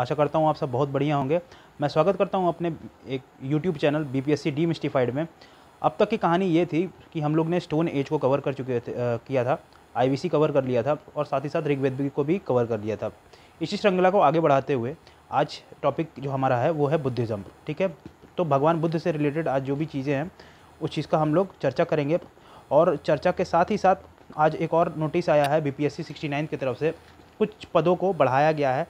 आशा करता हूँ आप सब बहुत बढ़िया होंगे मैं स्वागत करता हूँ अपने एक YouTube channel B P S C D में अब तक की कहानी ये थी कि हम लोग ने स्टोन एज को कवर कर चुके थे आ, किया था आई कवर कर लिया था और साथ ही साथ ऋग्वेद को भी कवर कर लिया था इसी श्रृंखला को आगे बढ़ाते हुए आज टॉपिक जो हमारा है वो है बुद्धिज़्म ठीक है तो भगवान बुद्ध से रिलेटेड आज जो भी चीज़ें हैं उस चीज़ का हम लोग चर्चा करेंगे और चर्चा के साथ ही साथ आज एक और नोटिस आया है बी पी एस की तरफ से कुछ पदों को बढ़ाया गया है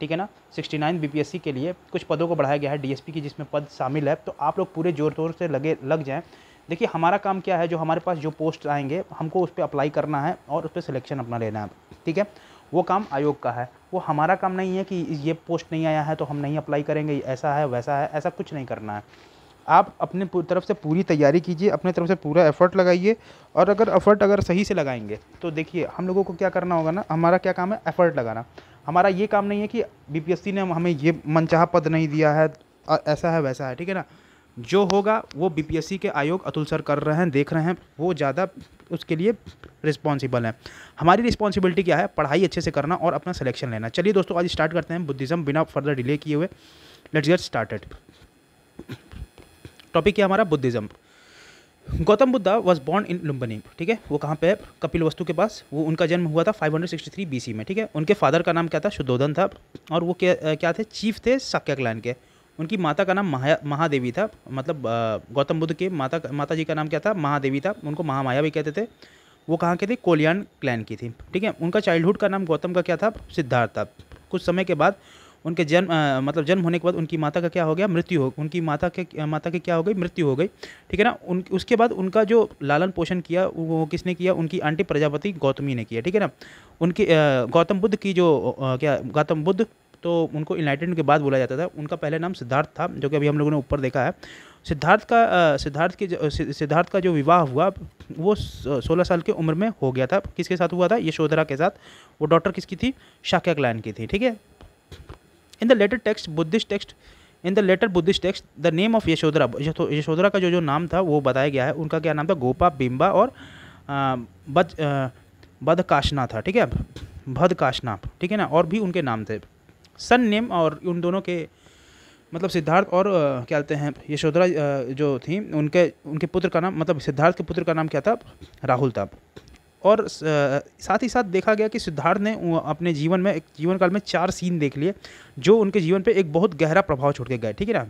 ठीक है ना 69 बीपीएससी के लिए कुछ पदों को बढ़ाया गया है डीएसपी की जिसमें पद शामिल है तो आप लोग पूरे जोर तोर से लगे लग जाएँ देखिए हमारा काम क्या है जो हमारे पास जो पोस्ट आएंगे हमको उस पर अप्लाई करना है और उस पर सिलेक्शन अपना लेना है ठीक है वो काम आयोग का है वो हमारा काम नहीं है कि ये पोस्ट नहीं आया है तो हम नहीं अप्लाई करेंगे ऐसा है वैसा है ऐसा कुछ नहीं करना है आप अपने तरफ से पूरी तैयारी कीजिए अपने तरफ से पूरा एफर्ट लगाइए और अगर एफर्ट अगर सही से लगाएंगे तो देखिए हम लोगों को क्या करना होगा ना हमारा क्या काम है एफर्ट लगाना हमारा ये काम नहीं है कि बीपीएससी ने हमें ये मनचाहा पद नहीं दिया है ऐसा है वैसा है ठीक है ना जो होगा वो बीपीएससी के आयोग अतुल सर कर रहे हैं देख रहे हैं वो ज़्यादा उसके लिए रिस्पॉन्सिबल हैं हमारी रिस्पॉन्सिबिलिटी क्या है पढ़ाई अच्छे से करना और अपना सिलेक्शन लेना चलिए दोस्तों आज स्टार्ट करते हैं बुद्धिज़्म बिना फर्दर डिले किए हुए लेट्स गेट स्टार्टेड टॉपिक है हमारा Buddhism Gautam Buddha was born in Lumbini ठीक है वो कहाँ पे है कपिल वस्तु के पास वो उनका जन्म हुआ था 563 बीसी में ठीक है उनके फादर का नाम क्या था शुद्धोधन था और वो क्या क्या थे चीफ थे सक्या क्लैन के उनकी माता का नाम महा महादेवी था मतलब गौतम बुद्ध के माता माता जी का नाम क्या था महादेवी था उनको महामाया भी कहते थे वो कहाँ के थे कोलियान क्लैन की थी ठीक है उनका चाइल्डहुड का नाम गौतम का क्या था सिद्धार्थ था कुछ समय के बाद उनके जन्म मतलब जन्म होने के बाद उनकी माता का क्या हो गया मृत्यु हो उनकी माता के माता की क्या हो गई मृत्यु हो गई ठीक है ना उन उसके बाद उनका जो लालन पोषण किया वो किसने किया उनकी आंटी प्रजापति गौतमी ने किया ठीक है ना उनकी गौतम बुद्ध की जो क्या गौतम बुद्ध तो उनको यूनाइटेड के बाद बोला जाता था उनका पहला नाम सिद्धार्थ था जो कि अभी हम लोगों ने ऊपर देखा है सिद्धार्थ का सिद्धार्थ के सिद्धार्थ का जो विवाह हुआ वो सोलह साल की उम्र में हो गया था किसके साथ हुआ था यशोधरा के साथ वो डॉटर किसकी थी शाक्य क्लाइन की थी ठीक है in the later text Buddhist text in the later Buddhist text the name of Yashodhara Yashodhara का जो जो नाम था वो बताया गया है उनका क्या नाम था गोपा बिम्बा और बद बदकाशना था ठीक है भदकाशना ठीक है ना और भी उनके नाम थे सन नेम और उन दोनों के मतलब सिद्धार्थ और uh, क्या कहते हैं यशोधरा uh, जो थी उनके उनके पुत्र का नाम मतलब सिद्धार्थ के पुत्र का नाम क्या था राहुल था और साथ ही साथ देखा गया कि सिद्धार्थ ने अपने जीवन में एक जीवन काल में चार सीन देख लिए जो उनके जीवन पे एक बहुत गहरा प्रभाव छोड़ के गए ठीक है ना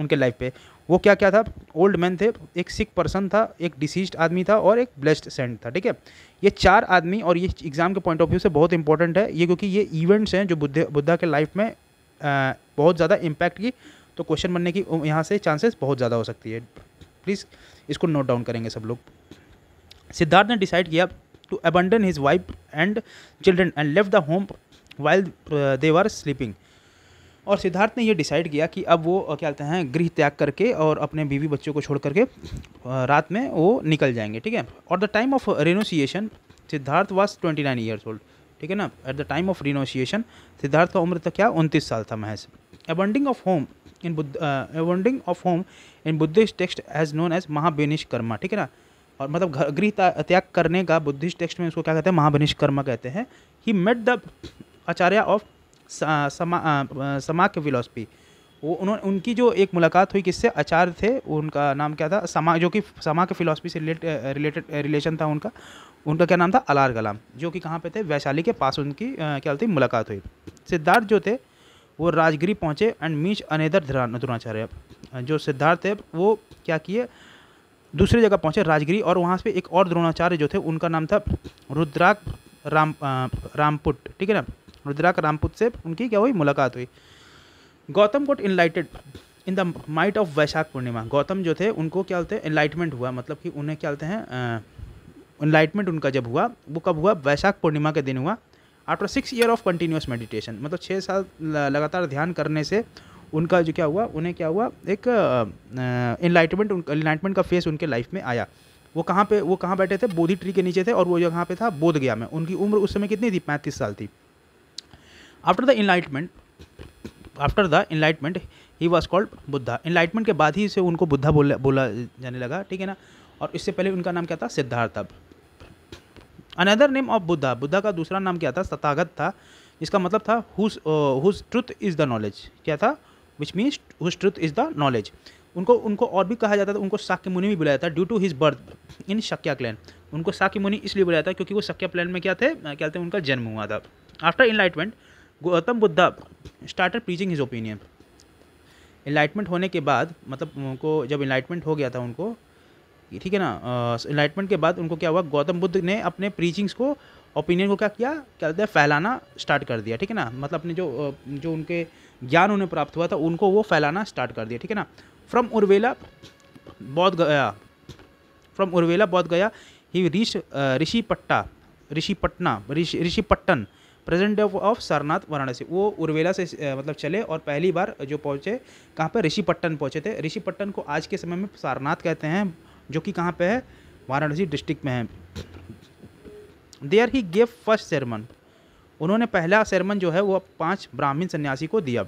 उनके लाइफ पे वो क्या क्या था ओल्ड मैन थे एक सिख पर्सन था एक डिसीज्ड आदमी था और एक ब्लेस्ड सेंट था ठीक है ये चार आदमी और ये एग्ज़ाम के पॉइंट ऑफ व्यू से बहुत इंपॉर्टेंट है ये क्योंकि ये इवेंट्स हैं जो बुद्ध बुद्धा के लाइफ में आ, बहुत ज़्यादा इम्पैक्ट की तो क्वेश्चन बनने की यहाँ से चांसेस बहुत ज़्यादा हो सकती है प्लीज़ इसको नोट डाउन करेंगे सब लोग सिद्धार्थ ने डिसाइड किया to abandon his wife and children and left the home while they were sleeping और सिद्धार्थ ने ये डिसाइड किया कि अब वो uh, क्या कहते हैं गृह त्याग करके और अपने बीवी बच्चों को छोड़ करके uh, रात में वो निकल जाएंगे ठीक है और the time of renunciation Siddhartha was twenty nine years old ठीक है ना at the time of renunciation Siddhartha का उम्र तक तो क्या उनतीस साल था महज abandoning of home in Buddha abandoning of home in Buddhist text as known as Mahabhinishkramana ठीक है ना और मतलब गृह त्याग करने का बुद्धिस्ट टेक्स्ट में उसको क्या कहते हैं महाभनिष्कर्मा कहते हैं he met the acharya of समा समा के फिलोसफी वो उन्होंने उनकी जो एक मुलाकात हुई किससे आचार्य थे उनका नाम क्या था समा जो कि समा के फिलोसफी से रिलेट रिलेटेड रिलेशन था उनका उनका क्या नाम था अलार गलाम जो कि कहाँ पे थे वैशाली के पास उनकी क्या होती मुलाकात हुई सिद्धार्थ जो थे वो राजगिरी पहुँचे एंड मीच अनेदर द्रोणाचार्य जो सिद्धार्थ थे वो क्या किए दूसरी जगह पहुंचे राजगिरी और वहाँ से एक और द्रोणाचार्य जो थे उनका नाम था रुद्राक राम आ, रामपुट ठीक है ना रुद्राक रामपुट से उनकी क्या हुई मुलाकात हुई Gautam got enlightened in the night of Vaishakh Purnima Gautam जो थे उनको क्या होते हैं इनलाइटमेंट हुआ मतलब कि उन्हें क्या होते हैं इनलाइटमेंट उनका जब हुआ वो कब हुआ वैशाख पूर्णिमा के दिन हुआ after six year of continuous meditation मतलब छः साल लगातार ध्यान करने से उनका जो क्या हुआ उन्हें क्या हुआ एक इन्लाइटमेंट इन्लाइटमेंट का फेस उनके लाइफ में आया वो कहाँ पे वो कहाँ बैठे थे बोधि ट्री के नीचे थे और वो कहाँ पे था बोध गया में उनकी उम्र उस समय कितनी थी पैंतीस साल थी after the enlightenment after the enlightenment he was called Buddha enlightenment के बाद ही से उनको बुद्धा बोला बोला जाने लगा ठीक है ना और इससे पहले उनका नाम क्या था सिद्धार्थ अब another name of Buddha Buddha का दूसरा नाम क्या था सतागत था इसका मतलब था whose truth is the knowledge क्या था which means whose truth is the knowledge उनको उनको और भी कहा जाता था उनको शाक्य मुनि भी बुलाया था due to his birth in Shakya clan उनको शाक्य मुनि इसलिए बुलाया था क्योंकि वो शक्या प्लैन में क्या थे क्या थे उनका जन्म हुआ था after enlightenment Gautam Buddha started preaching his opinion enlightenment होने के बाद मतलब उनको जब इनलाइटमेंट हो गया था उनको ठीक है ना इनलाइटमेंट के बाद उनको क्या हुआ गौतम बुद्ध ने अपने प्रीचिंग्स को ओपिनियन को क्या किया क्या कहते हैं फैलाना स्टार्ट कर दिया ठीक है ना मतलब अपने जो जो उनके ज्ञान उन्हें प्राप्त हुआ था उनको वो फैलाना स्टार्ट कर दिया ठीक है ना फ्रॉम उर्वेला बौद्ध गया फ्रॉम उर्वेला बौद्ध गया ही रिश Rishipatana Rishipatana Rishipatana present day of Sarnath Varanasi वो उर्वेला से uh, मतलब चले और पहली बार जो पहुँचे कहाँ पर ऋषिपट्टन पहुँचे थे ऋषिपट्टन को आज के समय में सारनाथ कहते हैं जो कि कहाँ पे है वाराणसी डिस्ट्रिक्ट में है there he gave first sermon उन्होंने पहला सेरमन जो है वो पाँच ब्राह्मण सन्यासी को दिया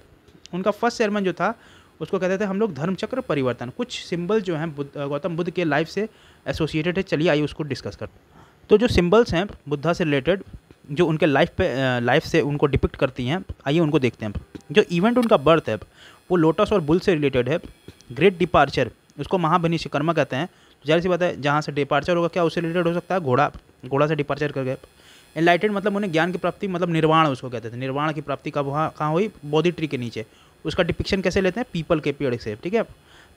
उनका फर्स्ट सेरमन जो था उसको कहते थे हम लोग धर्मचक्र परिवर्तन कुछ सिंबल जो हैं बुद्ध गौतम बुद्ध के लाइफ से एसोसिएटेड है चलिए आइए उसको डिस्कस करते तो जो सिंबल्स हैं बुद्धा से रिलेटेड जो उनके लाइफ पे लाइफ से उनको डिपिक्ट करती हैं आइए उनको देखते हैं जो इवेंट उनका बर्थ है वो लोटस और बुल से रिलेटेड है ग्रेट डिपार्चर उसको महाभनिशिकर्मा कहते हैं जाहिर सी बात है जहाँ से डिपार्चर होगा क्या उससे रिलेटेड हो सकता है घोड़ा घोड़ा से डिपार्चर कर गए एनलाइटेड मतलब उन्हें ज्ञान की प्राप्ति मतलब निर्वाण उसको कहते थे निर्वाण की प्राप्ति कब वहाँ कहाँ हुई बोधि ट्री के नीचे उसका डिपिक्शन कैसे लेते हैं पीपल के पेड़ से ठीक है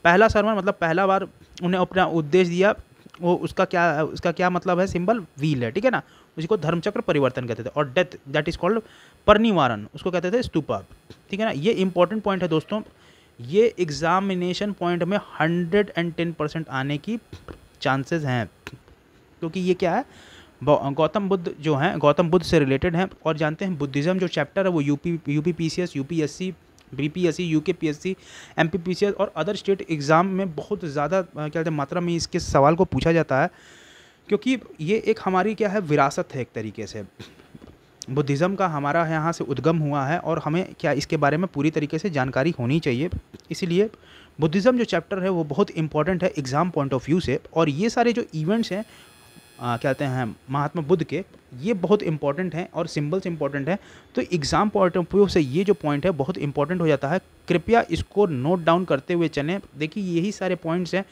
पहला सर्वन मतलब पहला बार उन्हें अपना उद्देश्य दिया वो उसका क्या उसका क्या मतलब है सिंबल व्हील है ठीक है ना उसी को धर्मचक्र परिवर्तन कहते थे और death that is called Parinirvana उसको कहते थे स्तूपा ठीक है ना ये इंपॉर्टेंट पॉइंट है दोस्तों ये एग्जामिनेशन पॉइंट में हंड्रेड एंड टेन परसेंट आने की चांसेस हैं क्योंकि ये क्या है गौतम बुद्ध जो हैं गौतम बुद्ध से रिलेटेड हैं और जानते हैं बुद्धिज़्म जो चैप्टर है वो UP UP P C S U P S C B P S C U K P S C M P P C S और अदर स्टेट एग्ज़ाम में बहुत ज़्यादा क्या कहते हैं मात्रा में इसके सवाल को पूछा जाता है क्योंकि ये एक हमारी क्या है विरासत है एक तरीके से बुद्धिज़्म का हमारा यहाँ से उद्गम हुआ है और हमें क्या इसके बारे में पूरी तरीके से जानकारी होनी चाहिए इसीलिए बुद्धिज़्म जो चैप्टर है वो बहुत इंपॉर्टेंट है एग्ज़ाम पॉइंट ऑफ व्यू से और ये सारे जो इवेंट्स हैं कहते हैं महात्मा बुद्ध के ये बहुत इंपॉर्टेंट हैं और सिंबल्स इंपॉर्टेंट हैं तो एग्ज़ाम पॉइंट ऑफ व्यू से ये जो पॉइंट है बहुत इंपॉर्टेंट हो जाता है कृपया इसको नोट डाउन करते हुए चलें देखिए यही सारे पॉइंट्स हैं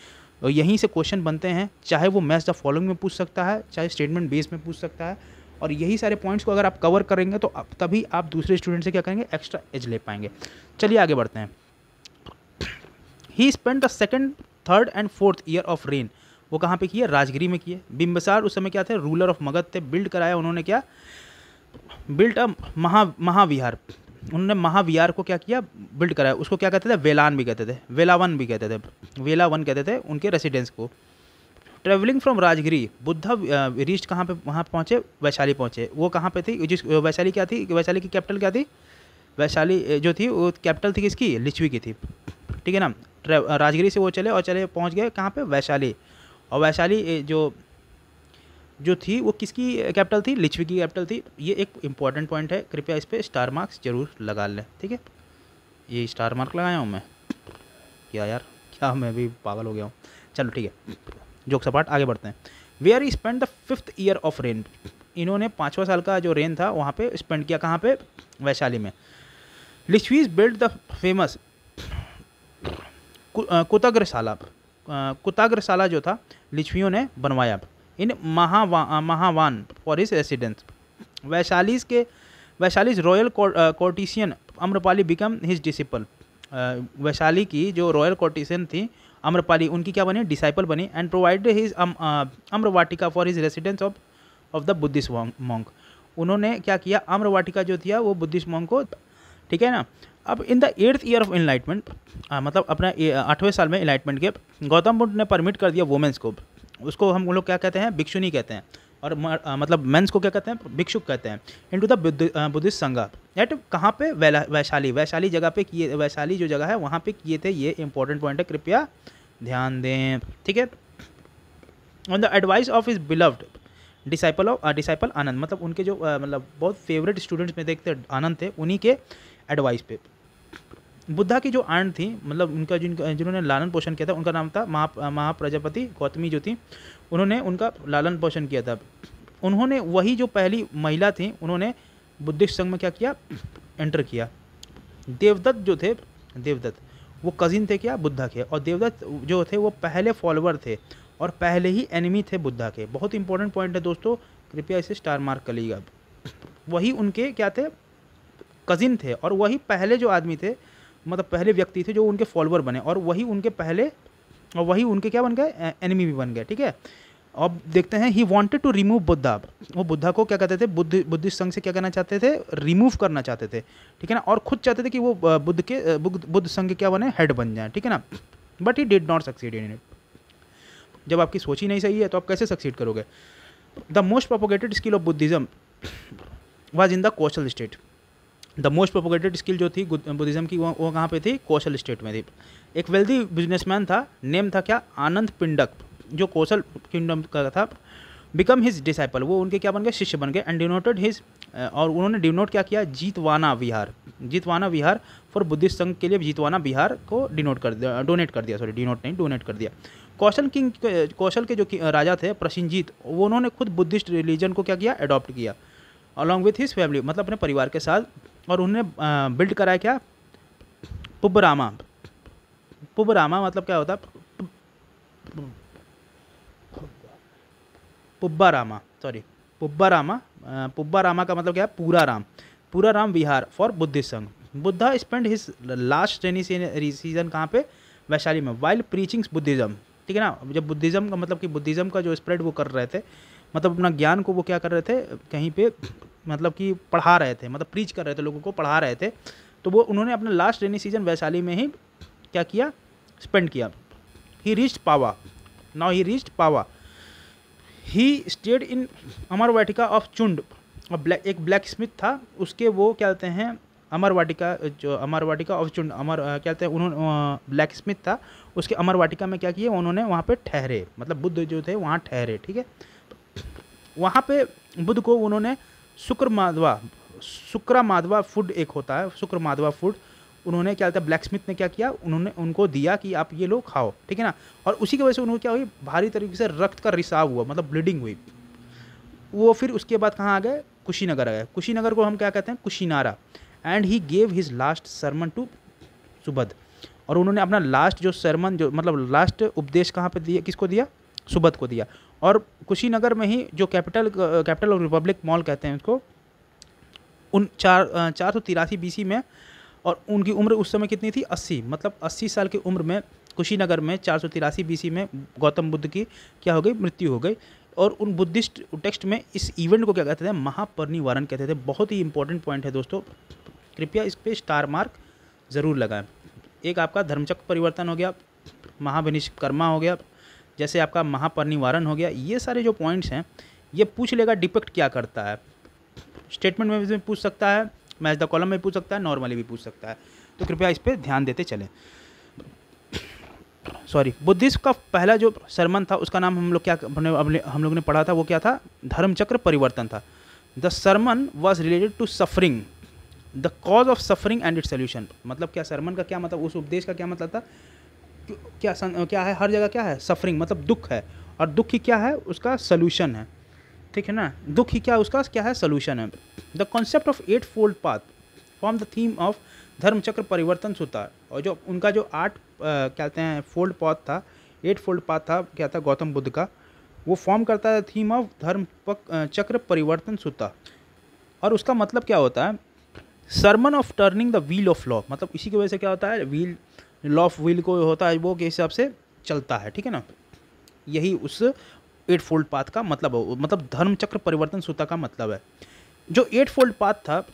और यहीं से क्वेश्चन बनते हैं चाहे वो मैथ द फॉलोइंग में पूछ सकता है चाहे स्टेटमेंट बेस में पूछ सकता है और यही सारे पॉइंट्स को अगर आप कवर करेंगे तो आप तभी आप दूसरे स्टूडेंट से क्या करेंगे एक्स्ट्रा एज ले पाएंगे चलिए आगे बढ़ते हैं he spend the second third and fourth year of rain वो कहाँ पे किए राजगिरी में किए बिम्बसार उस समय क्या थे रूलर ऑफ मगध थे बिल्ड कराया उन्होंने क्या बिल्ट अ महा महाविहार उन्होंने महाविहार को क्या किया बिल्ड कराया उसको क्या कहते थे वेलान भी कहते थे वेलावन भी कहते थे वेलावन कहते थे उनके रेसिडेंस को traveling from Rajgiri Buddha rest कहाँ पे वहाँ पहुँचे वैशाली पहुँचे वो कहाँ पे थी जिस वैशाली क्या थी वैशाली की कैपिटल क्या थी वैशाली जो थी वो कैपिटल थी किसकी लिच्छवी की थी ठीक है ना राजगिरी से वो चले और चले पहुँच गए कहाँ पे वैशाली और वैशाली जो जो थी वो किसकी कैपिटल थी लिच्वी की कैपिटल थी ये एक इम्पॉर्टेंट पॉइंट है कृपया इस पर स्टार मार्क्स जरूर लगा लें ठीक है ये स्टार मार्क लगाया हूँ मैं क्या यार क्या मैं भी पागल हो गया हूँ चलो ठीक है जोक सपाट आगे बढ़ते हैं we are spend the fifth year of rain इन्होंने पाँचवा साल का जो रेन था वहाँ पे स्पेंड किया कहाँ पे वैशाली में Licchavis build the famous Kutagarashala Kutagarashala जो था लिच्छवियों ने बनवाया इन महावा Mahavan for his residence Vaishali's के Vaishali's royal courtesan Amrapali become his disciple Vaishali की जो रॉयल कोर्टिसियन थी अम्रपाली उनकी क्या बनी डिसाइपल बनी and provide his Amravatika for his residence of of the Buddhist monk उन्होंने क्या किया अम्रवाटिका जो थी वो बुद्धिस्ट मॉन्क को ठीक है ना अब in the eighth year of enlightenment मतलब अपने आठवें साल में इन्लाइटमेंट के गौतम बुद्ध ने परमिट कर दिया वुमेंस को उसको हम लोग क्या कहते हैं भिक्षुनी कहते हैं और आ, मतलब मेंस को क्या कहते हैं भिक्षुक कहते हैं into the Buddhist Sangha at कहाँ पे वैशाली वैशाली जगह पे किए वैशाली जो जगह है वहाँ पे किए थे ये इंपॉर्टेंट पॉइंट है कृपया ध्यान दें ठीक है on the advice of is beloved disciple of disciple Ananda मतलब उनके जो मतलब बहुत फेवरेट स्टूडेंट्स में देखते आनंद थे उन्हीं के एडवाइस पे बुद्धा की जो आंट थी मतलब उनका जिन जिन्होंने लालन पोषण किया था उनका नाम था महा महाप्रजापति गौतमी जो थी उन्होंने उनका लालन पोषण किया था उन्होंने वही जो पहली महिला थी उन्होंने बुद्धिस्ट संघ में क्या किया एंटर किया देवदत्त जो थे देवदत्त वो कज़िन थे क्या बुद्धा के और देवदत्त जो थे वो पहले फॉलोअर थे और पहले ही एनिमी थे बुद्धा के बहुत इंपॉर्टेंट पॉइंट है दोस्तों कृपया इसे स्टार मार्क कर लीजिएगा वही उनके क्या थे कज़िन थे और वही पहले जो आदमी थे मतलब पहले व्यक्ति थे जो उनके फॉलोअर बने और वही उनके पहले और वही उनके क्या बन गए एनिमी भी बन गए ठीक है अब देखते हैं he wanted to remove Buddha वो बुद्धा को क्या कहते थे बुद्ध बुद्धिस्ट संघ से क्या करना चाहते थे रिमूव करना चाहते थे ठीक है ना और खुद चाहते थे कि वो बुद्ध के बुद्ध संघ क्या बने हेड बन जाए ठीक है ना but he did not succeed in it जब आपकी सोच ही नहीं सही है तो आप कैसे सक्सीड करोगे the most propagated skill of Buddhism was in the coastal state the most propagated skill जो थी बुद्धिज़्म की वो कहाँ पे थी कौशल स्टेट में थी एक वेल्दी बिजनेसमैन था नेम था क्या आनंद पिंडक जो कौशल किंगडम का था बिकम हिज डिसाइपल वो उनके क्या बन गए शिष्य बन गए एंड डिनोटेड हिज और उन्होंने डिनोट क्या किया जीतवाना विहार जीतवाना विहार फॉर बुद्धिस्ट संघ के लिए जीतवाना बिहार को डिनोट कर दिया डोनेट कर दिया सॉरी डिनोट नहीं डोनेट कर दिया कौशल किंग कौशल के जो राजा थे प्रसिंजीत वो उन्होंने खुद बुद्धिस्ट रिलीजन को क्या किया अडॉप्ट किया अलॉन्ग विथ हिज फैमिली मतलब अपने परिवार के साथ और उन्होंने बिल्ड कराया क्या पुबरामा पुबरामा मतलब क्या होता पुब्बारामा सॉरी पुब्बारामा पुब्बारामा का मतलब क्या है पूरा राम पूरा राम विहार for Buddhist Sangha Buddha spend his last rainy season कहाँ पे वैशाली में वाइल्ड प्रीचिंग्स बुद्धिज़्म ठीक है ना जब बुद्धिज़्म का मतलब कि बुद्धिज़्म का जो स्प्रेड वो कर रहे थे मतलब अपना ज्ञान को वो क्या कर रहे थे कहीं पे मतलब कि पढ़ा रहे थे मतलब प्रीच कर रहे थे लोगों को पढ़ा रहे थे तो वो उन्होंने अपना लास्ट रेनी सीजन वैशाली में ही क्या किया स्पेंड किया he reached Pava now he reached Pava he stayed in Amravatika of Chunda और ब्लैक एक ब्लैक स्मिथ था उसके वो क्या कहते हैं अमर वाटिका जो अमर वाटिका ऑफ चुंड अमर क्या कहते हैं उन्होंने ब्लैक स्मिथ था उसके अमर वाटिका में क्या किया उन्होंने वहाँ पे ठहरे मतलब बुद्ध जो थे वहाँ ठहरे ठीक है वहाँ पे बुद्ध को उन्होंने शुक्र माधवा शुक्रा माधवा फूड एक होता है शुक्र माधवा फूड उन्होंने क्या होता है ब्लैक स्मिथ ने क्या किया उन्होंने उनको दिया कि आप ये लो खाओ ठीक है ना और उसी की वजह से उन्होंने क्या हुई भारी तरीके से रक्त का रिसाव हुआ मतलब ब्लीडिंग हुई वो फिर उसके बाद कहाँ आ गए कुशीनगर आ गए कुशीनगर को हम क्या कहते हैं Kushinara and he gave his last sermon to Subhadda और उन्होंने अपना लास्ट जो सरमन जो मतलब लास्ट उपदेश कहाँ पर दिया किसको दिया सुबध को दिया और कुशीनगर में ही जो capital capital of republic Malla कहते हैं उसको उन चार चार सौ तिरासी बी में और उनकी उम्र उस समय कितनी थी अस्सी मतलब अस्सी साल की उम्र में कुशीनगर में चार सौ तिरासी बीसी में गौतम बुद्ध की क्या हो गई मृत्यु हो गई और उन बुद्धिस्ट टेक्स्ट में इस इवेंट को क्या कहते थे महापरिनिवारण कहते थे बहुत ही इंपॉर्टेंट पॉइंट है दोस्तों कृपया इस पर स्टार मार्क ज़रूर लगाएं एक आपका धर्मचक्र परिवर्तन हो गया महाभिनिष्कर्मा हो गया जैसे आपका महापरिनिवारण हो गया ये सारे जो पॉइंट्स हैं ये पूछ लेगा डिपेक्ट क्या करता है स्टेटमेंट में भी पूछ सकता है मैच द कॉलम में पूछ सकता है नॉर्मली भी पूछ सकता है तो कृपया इस पर ध्यान देते चलें सॉरी बुद्धिस्ट का पहला जो सरमन था उसका नाम हम लोग क्या अपने हम लोग ने पढ़ा था वो क्या था धर्मचक्र परिवर्तन था the sermon was related to suffering the cause of suffering and it solution मतलब क्या सरमन का क्या मतलब उस उपदेश का क्या मतलब था क्या सन, क्या है हर जगह क्या है सफरिंग मतलब दुख है और दुख ही क्या है उसका सोल्यूशन है ठीक है ना दुख ही क्या उसका क्या है सोल्यूशन है the concept of eightfold path form the theme of Dharmachakra Parivartan Sutta और जो उनका जो आठ कहते हैं फोल्ड पाथ था एट फोल्ड पाथ था क्या था गौतम बुद्ध का वो फॉर्म करता है थीम ऑफ धर्म चक्र परिवर्तन सुता और उसका मतलब क्या होता है sermon of turning the wheel of law मतलब इसी की वजह से क्या होता है व्हील लॉ ऑफ व्हील को होता है वो के हिसाब से चलता है ठीक है ना यही उस एट फोल्ड पाथ का मतलब है मतलब धर्मचक्र परिवर्तन सूता का मतलब है जो एट फोल्ड पाथ था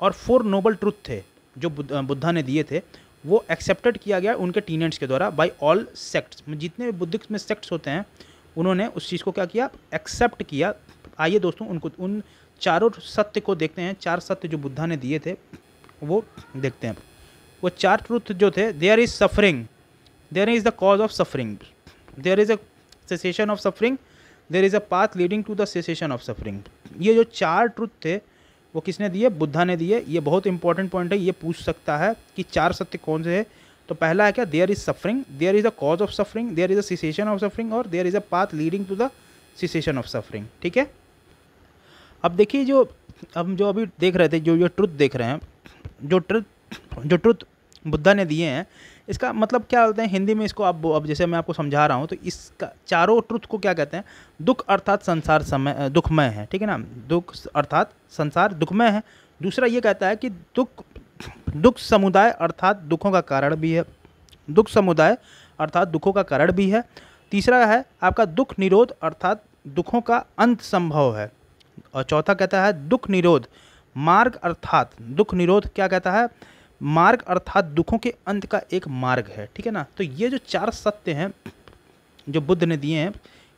और फोर नोबल ट्रुथ थे जो बुद्धा ने दिए थे वो एक्सेप्टेड किया गया उनके टीनेंट्स के द्वारा बाय ऑल सेक्ट्स जितने भी बुद्धिस्ट में सेक्ट्स होते हैं उन्होंने उस चीज़ को क्या किया एक्सेप्ट किया आइए दोस्तों उनको उन चारों सत्य को देखते हैं चार सत्य जो बुद्धा ने दिए थे वो देखते हैं वो चार ट्रूथ जो थे there is suffering there is the cause of suffering there is a cessation of suffering there is a path leading to the cessation of suffering ये जो चार ट्रुथ थे वो किसने दिए बुद्धा ने दिए ये बहुत इंपॉर्टेंट पॉइंट है ये पूछ सकता है कि चार सत्य कौन से है तो पहला है क्या there is suffering there is the cause of suffering there is a cessation of suffering और there is a path leading to the cessation of suffering ठीक है अब देखिए जो हम जो अभी देख रहे थे जो जो ट्रुथ देख रहे हैं जो ट्रुथ जो ट्रुथ बुद्धा ने दिए हैं इसका मतलब क्या बोलते हैं हिंदी में इसको आप अब जैसे मैं आपको समझा रहा हूँ तो इसका चारों ट्रुथ को क्या कहते हैं दुख अर्थात संसार समय दुखमय है ठीक है ना दुख अर्थात संसार दुखमय है दूसरा ये कहता है कि दुख दुख समुदाय अर्थात दुखों का कारण भी है दुख समुदाय अर्थात दुखों का कारण भी है तीसरा है आपका दुख निरोध अर्थात दुखों का अंत संभव है और चौथा कहता है दुख निरोध मार्ग अर्थात दुख निरोध क्या कहता है मार्ग अर्थात दुखों के अंत का एक मार्ग है ठीक है ना तो ये जो चार सत्य हैं जो बुद्ध ने दिए हैं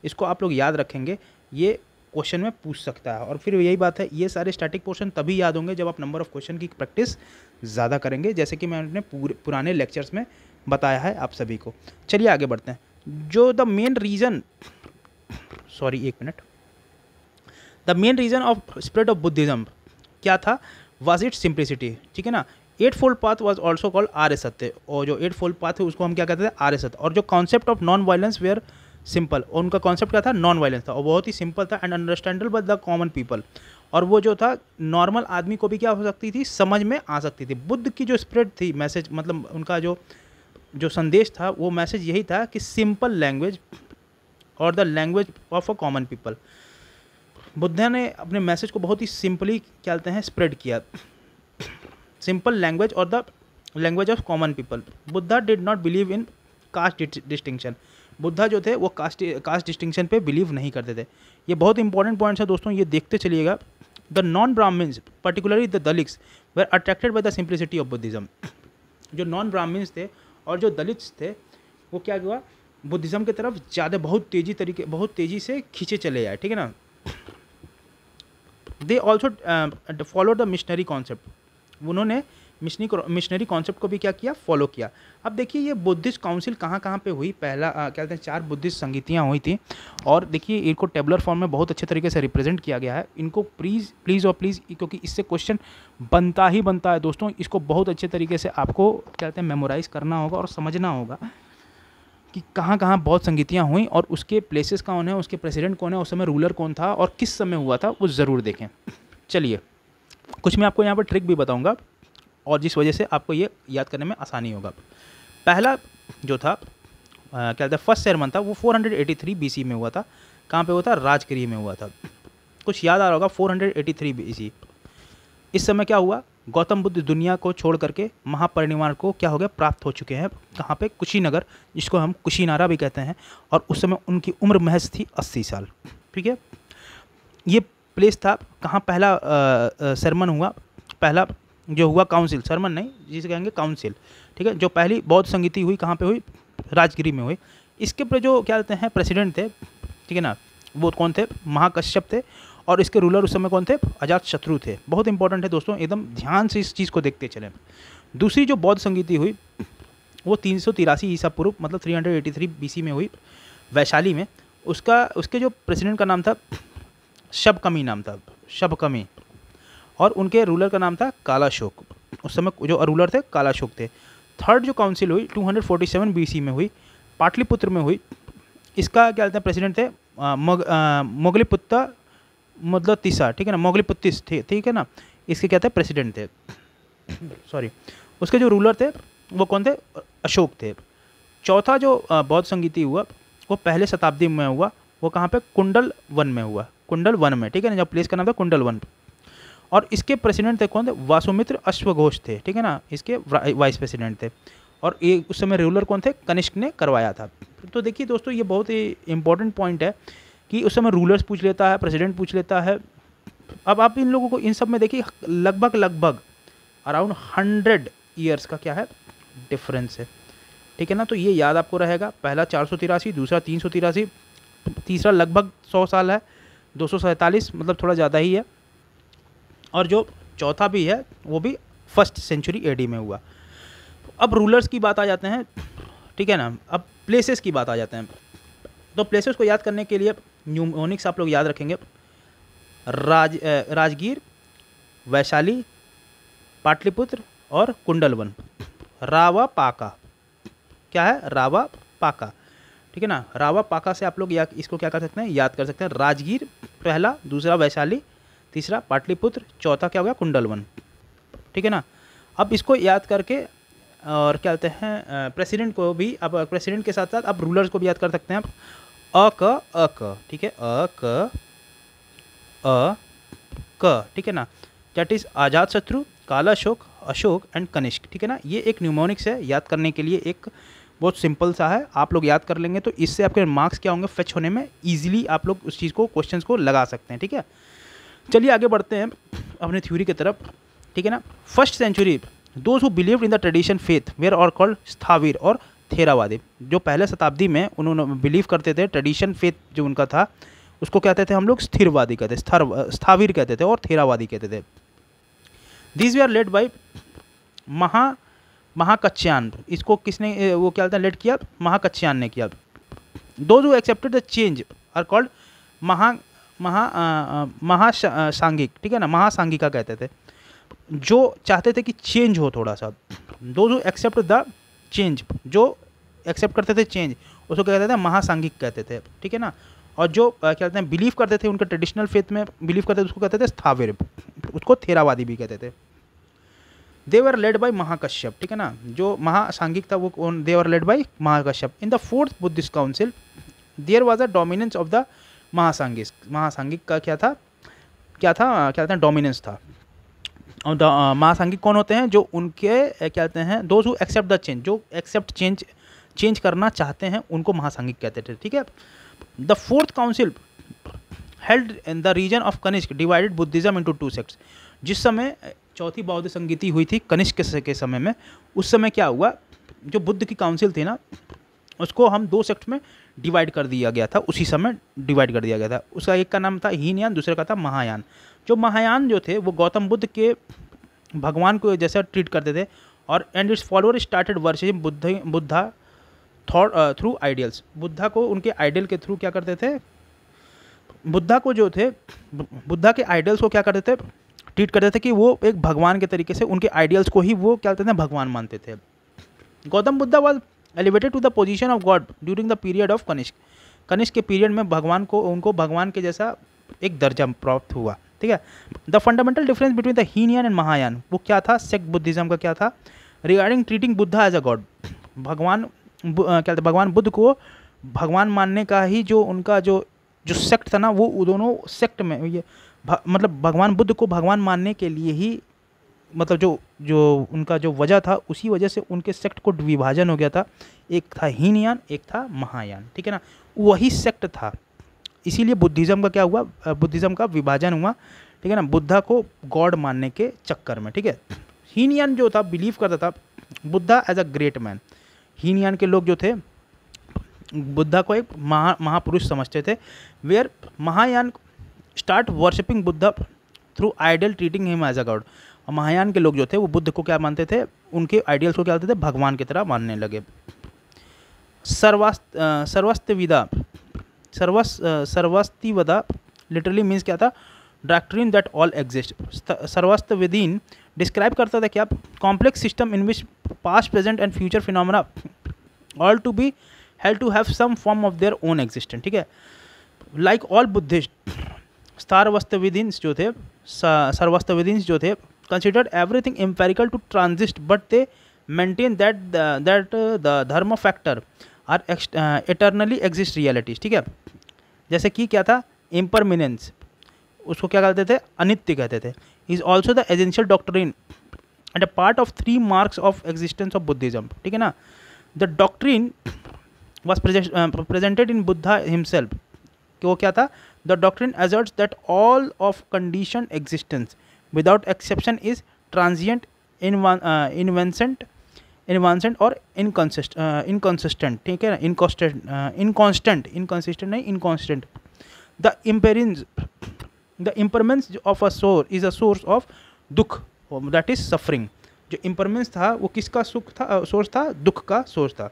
इसको आप लोग याद रखेंगे ये क्वेश्चन में पूछ सकता है और फिर यही बात है ये सारे स्टैटिक पोर्शन तभी याद होंगे जब आप नंबर ऑफ क्वेश्चन की प्रैक्टिस ज़्यादा करेंगे जैसे कि मैंने पूरे पुराने लेक्चर्स में बताया है आप सभी को चलिए आगे बढ़ते हैं जो द मेन रीज़न सॉरी एक minute the main reason of spread of Buddhism क्या था वॉज इट सिंप्लिसिटी ठीक है ना eightfold path was also called Arya Satya और जो एट फोल्ड पाथ है उसको हम क्या कहते थे आर ए सत्य और जो concept of non violence were simple और उनका कॉन्सेप्ट क्या था नॉन वायलेंस था और बहुत ही सिंपल था and understandable but the common people और वो जो था नॉर्मल आदमी को भी क्या हो सकती थी समझ में आ सकती थी बुद्ध की जो स्प्रेड थी मैसेज मतलब उनका जो जो संदेश था वो मैसेज यही था कि सिंपल लैंग्वेज और the language of a common people Buddha ने अपने मैसेज को बहुत ही सिंपली क्या कहते हैं स्प्रेड किया सिंपल लैंग्वेज और the language of common people Buddha did not believe in caste distinction Buddha जो थे वो कास्ट कास्ट डिस्टिंक्शन पे बिलीव नहीं करते थे ये बहुत इंपॉर्टेंट पॉइंट्स है दोस्तों ये देखते चलिएगा the non Brahmins particularly the Dalits were attracted by the simplicity of Buddhism जो नॉन ब्राह्मिन्स थे और जो दलित्स थे वो क्या हुआ बुद्धिज़्म की तरफ ज़्यादा बहुत तेज़ी तरीके बहुत तेज़ी से खींचे चले आए ठीक है ना they also follow the missionary concept उन्होंने मिशनी मिशनरी कॉन्सेप्ट को भी क्या किया फॉलो किया अब देखिए ये बुद्धिस्ट काउंसिल कहाँ कहाँ पे हुई पहला आ, क्या कहते हैं चार बुद्धिस्ट संगीतियाँ हुई थी और देखिए इनको टेबलर फॉर्म में बहुत अच्छे तरीके से रिप्रेजेंट किया गया है इनको प्लीज़ प्लीज़ और प्लीज़ क्योंकि इससे क्वेश्चन बनता ही बनता है दोस्तों इसको बहुत अच्छे तरीके से आपको क्या कहते हैं मेमोराइज़ करना होगा और समझना होगा कि कहाँ कहाँ बहुत संगीतियाँ हुई और उसके प्लेसेस कौन है उसके प्रेसिडेंट कौन है उस समय रूलर कौन था और किस समय हुआ था वो ज़रूर देखें चलिए कुछ मैं आपको यहाँ पर ट्रिक भी बताऊँगा और जिस वजह से आपको ये याद करने में आसानी होगा पहला जो था क्या क्या था फर्स्ट सेरमन था वो 483 बीसी में हुआ था कहाँ पे हुआ था राजगिरी में हुआ था कुछ याद आ रहा होगा 483 बीसी इस समय क्या हुआ गौतम बुद्ध दुनिया को छोड़ करके महापरिनिर्वाण को क्या हो गया प्राप्त हो चुके हैं कहाँ पे कुशीनगर जिसको हम कुशीनारा भी कहते हैं और उस समय उनकी उम्र महज थी अस्सी साल ठीक है ये प्लेस था कहाँ पहला सरमन हुआ पहला जो हुआ काउंसिल सरमन नहीं जिसे कहेंगे काउंसिल ठीक है जो पहली बौद्ध संगीति हुई कहाँ पे हुई राजगिरी में हुई इसके पर जो क्या कहते हैं प्रेसिडेंट थे ठीक है ना वो कौन थे महाकश्यप थे और इसके रूलर उस समय कौन थे अजात शत्रु थे बहुत इंपॉर्टेंट है दोस्तों एकदम ध्यान से इस चीज़ को देखते चले दूसरी जो बौद्ध संगीति हुई वो तीन सौ तिरासी ईसा पूर्व मतलब three hundred eighty three B में हुई वैशाली में उसका उसके जो प्रेसिडेंट का नाम था शब कमी नाम था शब कमी और उनके रूलर का नाम था काला शोक उस समय जो रूलर थे काला शोक थे थर्ड जो काउंसिल हुई 247 बीसी में हुई पाटलिपुत्र में हुई इसका क्या कहते हैं प्रेसिडेंट थे मग मोगलीपुत्ता मतलब तीसा ठीक है ना पुत्तीस ठीक ठीक है ना इसके क्या थे प्रेसिडेंट थे सॉरी उसके जो रूलर थे वो कौन थे अशोक थे चौथा जो बौद्ध संगीति हुआ वो पहले शताब्दी में हुआ वो कहाँ पे कुंडल वन में हुआ कुंडल वन में ठीक है ना जब प्लेस करना था कुंडल वन पे और इसके प्रेसिडेंट थे कौन थे वासुमित्र अश्वघोष थे ठीक है ना इसके वाइस प्रेसिडेंट थे और ये उस समय रेगुलर कौन थे कनिष्क ने करवाया था तो देखिए दोस्तों ये बहुत ही इंपॉर्टेंट पॉइंट है कि उस समय रूलर्स पूछ लेता है प्रेसिडेंट पूछ लेता है अब आप इन लोगों को इन सब में देखिए लगभग लगभग अराउंड हंड्रेड ईयर्स का क्या है डिफरेंस है ठीक है ना तो ये याद आपको रहेगा पहला चार सौ तिरासी दूसरा तीन सौ तिरासी तीसरा लगभग सौ साल है दो मतलब थोड़ा ज़्यादा ही है और जो चौथा भी है वो भी फर्स्ट सेंचुरी एडी में हुआ अब रूलर्स की बात आ जाते हैं ठीक है ना अब प्लेसेस की बात आ जाते हैं तो प्लेसेस को याद करने के लिए न्यूमोनिक्स आप लोग याद रखेंगे राज राजगीर वैशाली पाटलिपुत्र और कुंडलवन रावा पाका क्या है रावा पाका ठीक है ना रावा पाका से आप लोग या इसको क्या कर सकते हैं याद कर सकते हैं राजगीर पहला दूसरा वैशाली तीसरा पाटलिपुत्र चौथा क्या हो गया कुंडलवन ठीक है ना अब इसको याद करके और क्या कहते हैं प्रेसिडेंट को भी अब प्रेसिडेंट के साथ साथ आप रूलर्स को भी याद कर सकते हैं आप अ क अ क ठीक है अ क अ क ठीक है ना दैट इज़ आज़ाद शत्रु काला अशोक अशोक एंड कनिष्क ठीक है ना ये एक न्यूमोनिक्स है याद करने के लिए एक बहुत सिंपल सा है आप लोग याद कर लेंगे तो इससे आपके मार्क्स क्या होंगे फेच होने में ईजिली आप लोग उस चीज़ को क्वेश्चन को लगा सकते हैं ठीक है चलिए आगे बढ़ते हैं अपने थ्योरी की तरफ ठीक है ना first century those who believe in the tradition faith were और कॉल्ड स्थावीर और थेरावादी जो पहले शताब्दी में उन्होंने बिलीव करते थे ट्रेडिशन फेथ जो उनका था उसको कहते थे हम लोग स्थिरवादी कहते स्थर स्थावीर कहते थे और थेरावादी कहते थे this we are led by Maha Mahakachchayana इसको किसने वो क्या बोलते हैं लेट किया महाकच्चयान ने किया दो जो accepted the change are called Maha Maha महासांगिक ठीक है ना महासांगिका कहते थे जो चाहते थे कि चेंज हो थोड़ा सा दो जो एक्सेप्ट द चेंज जो एक्सेप्ट करते थे चेंज उसको क्या कहते थे महासांगिक कहते थे ठीक है ना और जो क्या कहते हैं बिलीव करते थे उनके ट्रेडिशनल फेथ में बिलीव करते थे उसको कहते थे स्थाविर उसको थेरावादी भी कहते थे देवर लेड बाई महाकश्यप ठीक है ना जो महासांघिक था वो कौन they were led by Mahakashyap in the fourth Buddhist council there was a dominance of the Mahasanghika Mahasanghika का क्या था क्या था क्या कहते हैं डोमिनेंस था और महासांगिक uh, कौन होते हैं जो उनके क्या कहते हैं those who accept the change जो एक्सेप्ट चेंज चेंज करना चाहते हैं उनको महासांगिक कहते थे ठीक है the fourth council held in the region of Kanishka divided Buddhism into two sects जिस समय चौथी बौद्ध संगीति हुई थी कनिष्क के समय में उस समय क्या हुआ जो बुद्ध की काउंसिल थी ना उसको हम दो सेक्ट में डिवाइड कर दिया गया था उसी समय डिवाइड कर दिया गया था उसका एक का नाम था हीनयान दूसरे का था महायान जो महायान जो थे वो गौतम बुद्ध के भगवान को जैसा ट्रीट करते थे और and its follower started worship Buddh Buddha thought through ideals Buddha को उनके आइडियल के थ्रू क्या करते थे बुद्धा को जो थे बुद्धा के आइडियल्स को क्या करते थे ट्रीट करते थे कि वो एक भगवान के तरीके से उनके आइडियल्स को ही वो क्या कहते थे भगवान मानते थे Gautam Buddha was elevated to the position of god during the period of Kanishka Kanishka के पीरियड में भगवान को उनको भगवान के जैसा एक दर्जा प्राप्त हुआ ठीक है the fundamental difference between the Hinayana and Mahayana वो क्या था सेक्ट बुद्धिज्म का क्या था regarding treating Buddha as a god भगवान क्या था भगवान बुद्ध को भगवान मानने का ही जो उनका जो जो सेक्ट था ना वो दोनों सेक्ट में मतलब भगवान बुद्ध को भगवान मानने के लिए ही मतलब जो जो उनका जो वजह था उसी वजह से उनके सेक्ट को विभाजन हो गया था एक था हीनयान एक था महायान ठीक है ना वही सेक्ट था इसीलिए बुद्धिज़्म का क्या हुआ बुद्धिज़्म का विभाजन हुआ ठीक है ना बुद्धा को गॉड मानने के चक्कर में ठीक है हीनयान जो था बिलीव करता था Buddha as a great man Hinayana के लोग जो थे बुद्धा को एक महा महापुरुष समझते थे were Mahayana start worshipping Buddh through ideal treating him as a god Mahayana के लोग जो थे वो बुद्ध को क्या मानते थे उनके आइडियल्स को क्या मानते थे भगवान की तरह मानने लगे सर्वास्त सर्वस्तविदा सर्वस सर्वस्तिवदा लिटरली मीन्स क्या था doctrine that all exist Sarvastivadin describe करता था क्या complex system in which past present and future phenomena all to be help to have some form of their own existent ठीक है लाइक ऑल बुद्धिस्ट स्टार वस्त्र जो थे सर्वस्त विदिन्स जो थे considered everything empirical to transient but they maintain that that the dharma factor are eternally exist realities ठीक है जैसे कि क्या था इम्परमिनेंस उसको क्या कहते थे अनित्य कहते थे is also the essential doctrine and a part of three marks of existence of Buddhism ठीक है ना the doctrine was presented in Buddha himself वो क्या था the doctrine assert that all of condition existence without exception is transient invan, uh, invincent, और इनकन्सिस्ट inconsistent ठीक है ना इनकॉन्स्टेंट इनकॉन्स्टेंट इनकन्सिस्टेंट नहीं inconstant the impermanence the impermanence of a sore is a source of दुख that is suffering जो impermanence था वो किसका सुख था सोर्स uh, था दुख का सोर्स था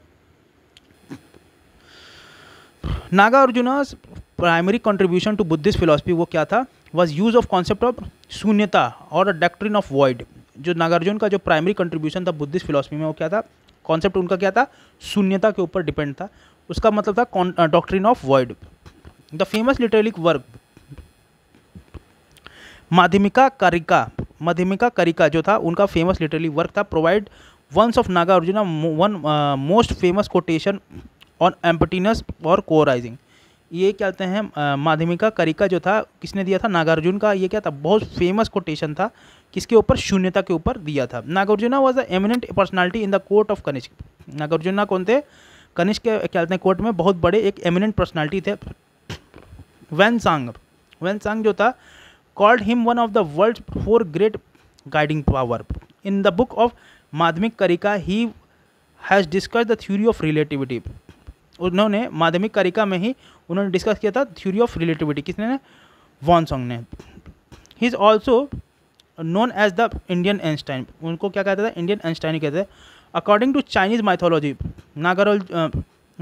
Nagarjuna's primary contribution to Buddhist philosophy वो क्या था was use of concept of Shunyata और अ डॉक्ट्रिन ऑफ वर्ल्ड जो नागार्जुन का जो प्राइमरी कंट्रीब्यूशन था बुद्धिस्ट फिलोसफी में वो क्या था कॉन्सेप्ट उनका क्या था शून्यता के ऊपर डिपेंड था उसका मतलब था doctrine of word the famous literary work Madhyamika Karika Madhyamika Karika जो था उनका फेमस लिटरेरी वर्क था provide once of Nagarjun one most famous quotation on emptiness और कोराइजिंग ये क्या कहते हैं माध्यमिका करिका जो था किसने दिया था नागार्जुन का ये क्या था बहुत फेमस कोटेशन था किसके ऊपर शून्यता के ऊपर दिया था Nagarjuna was the eminent personality in the court of Kanishka Nagarjuna कौन थे कनिष्क के क्या कहते हैं कोर्ट में बहुत बड़े एक एमिनेंट पर्सनैलिटी थे वैन सांग वैन सांग जो था called him one of the world four great guiding power in the book of Madhyamika Karika he has discuss the theory of relativity उन्होंने माध्यमिक कारिका में ही उन्होंने डिस्कस किया था थ्योरी ऑफ रिलेटिविटी किसने ने वॉन सॉन्ग ने he is also known as the Indian Einstein उनको क्या कहते थे इंडियन एंस्टाइन कहते थे अकॉर्डिंग टू चाइनीज माइथोलॉजी नागर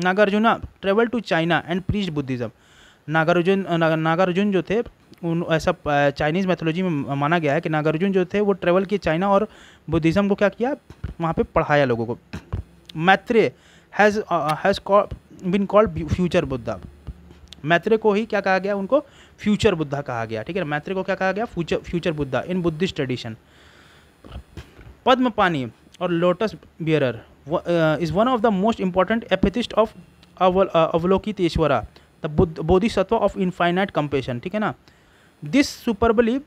Nagarjuna travel to China and preach Buddhism Nagarjun Nagarjun जो थे उन ऐसा चाइनीज़ मैथोलॉजी में माना गया है कि नागार्जुन जो थे वो ट्रेवल किए चाइना और बुद्धिज़्म को क्या किया वहाँ पे पढ़ाया लोगों को Maitreya has has been called future Buddha Maitreya को ही क्या कहा गया उनको फ्यूचर बुद्धा कहा गया ठीक है मैत्रे को क्या कहा गया future future Buddha in Buddhist tradition Padma Pani और lotus bearer is one of the most important epithets of Avalokiteshvara the Buddh Bodhisattva of infinite compassion ठीक है ना this superbly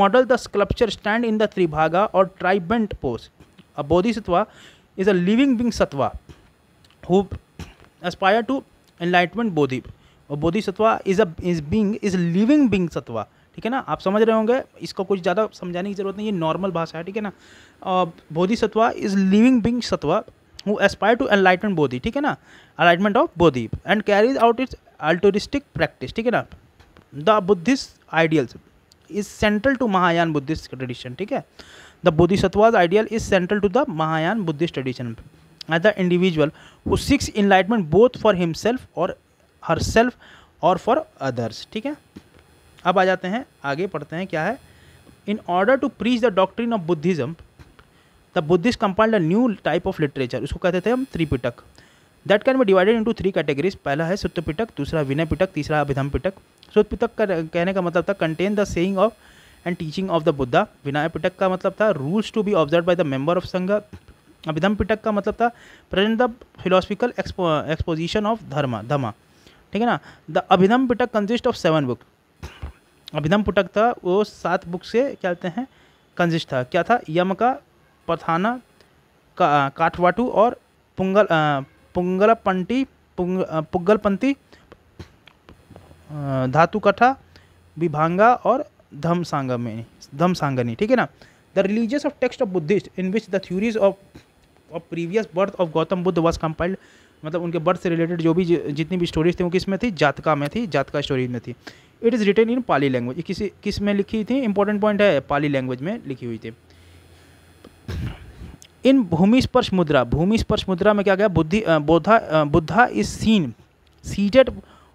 model the sculpture stand in the tribhanga और ट्राइबेंट post a Bodhisattva is a living being sattva who aspire to enlightenment bodhi और Bodhisattva is a is being is living being sattva ठीक है ना आप समझ रहे होंगे इसको कुछ ज़्यादा समझाने की ज़रूरत नहीं ये नॉर्मल भाषा है ठीक है ना Bodhisattva is living being sattva who aspire to enlightenment bodhi ठीक है ना enlightenment of bodhi and carries out its altruistic practice ठीक है ना the Buddhist ideals is central to Mahayana Buddhist tradition ठीक है the Bodhisattva's ideal is central to the Mahayana Buddhist tradition other individual who seeks both for for himself और herself और for others ठीक है अब आ जाते हैं आगे पढ़ते हैं क्या है in order to preach the doctrine of Buddhism the Buddhist compound a new type of literature उसको कहते थे हम Tripitaka that can be divided into three categories पहला है सुत्त पिटक दूसरा विनय पिटक तीसरा अभिधम पिटक सुत्त पिटक का कहने का मतलब था contain the saying of and teaching of the Buddha Vinaya Pitaka का मतलब था rules to be observe by the member of Sangha Abhidhamma Pitaka का मतलब था present the philosophical exposition of Dharma Dhamma ठीक है ना the Abhidhamma Pitaka consist of seven book Abhidhamma Pitaka था वो सात बुक से क्या कहते हैं कंजिस्ट था क्या था यम का पथाना का, काठवाटू और पुंगल पुंगलपंटी पुंग पुगलपंथी धातु कथा विभांगा और सांगमी धम धमसांगनी ठीक है ना the religious of text of Buddhist in which the theories of और previous birth of Gautam Buddha was compiled मतलब उनके बर्थ से रिलेटेड जो भी जितनी भी स्टोरीज थी वो किस में थी जातका में थी जातका स्टोरीज में थी it is written in Pali language किसी किस में लिखी थी इंपॉर्टेंट पॉइंट है पाली लैंग्वेज में लिखी हुई थी इन भूमि स्पर्श मुद्रा भूमि स्पर्श मुद्रा में क्या गया बुद्धि बोधा Buddha is seen seated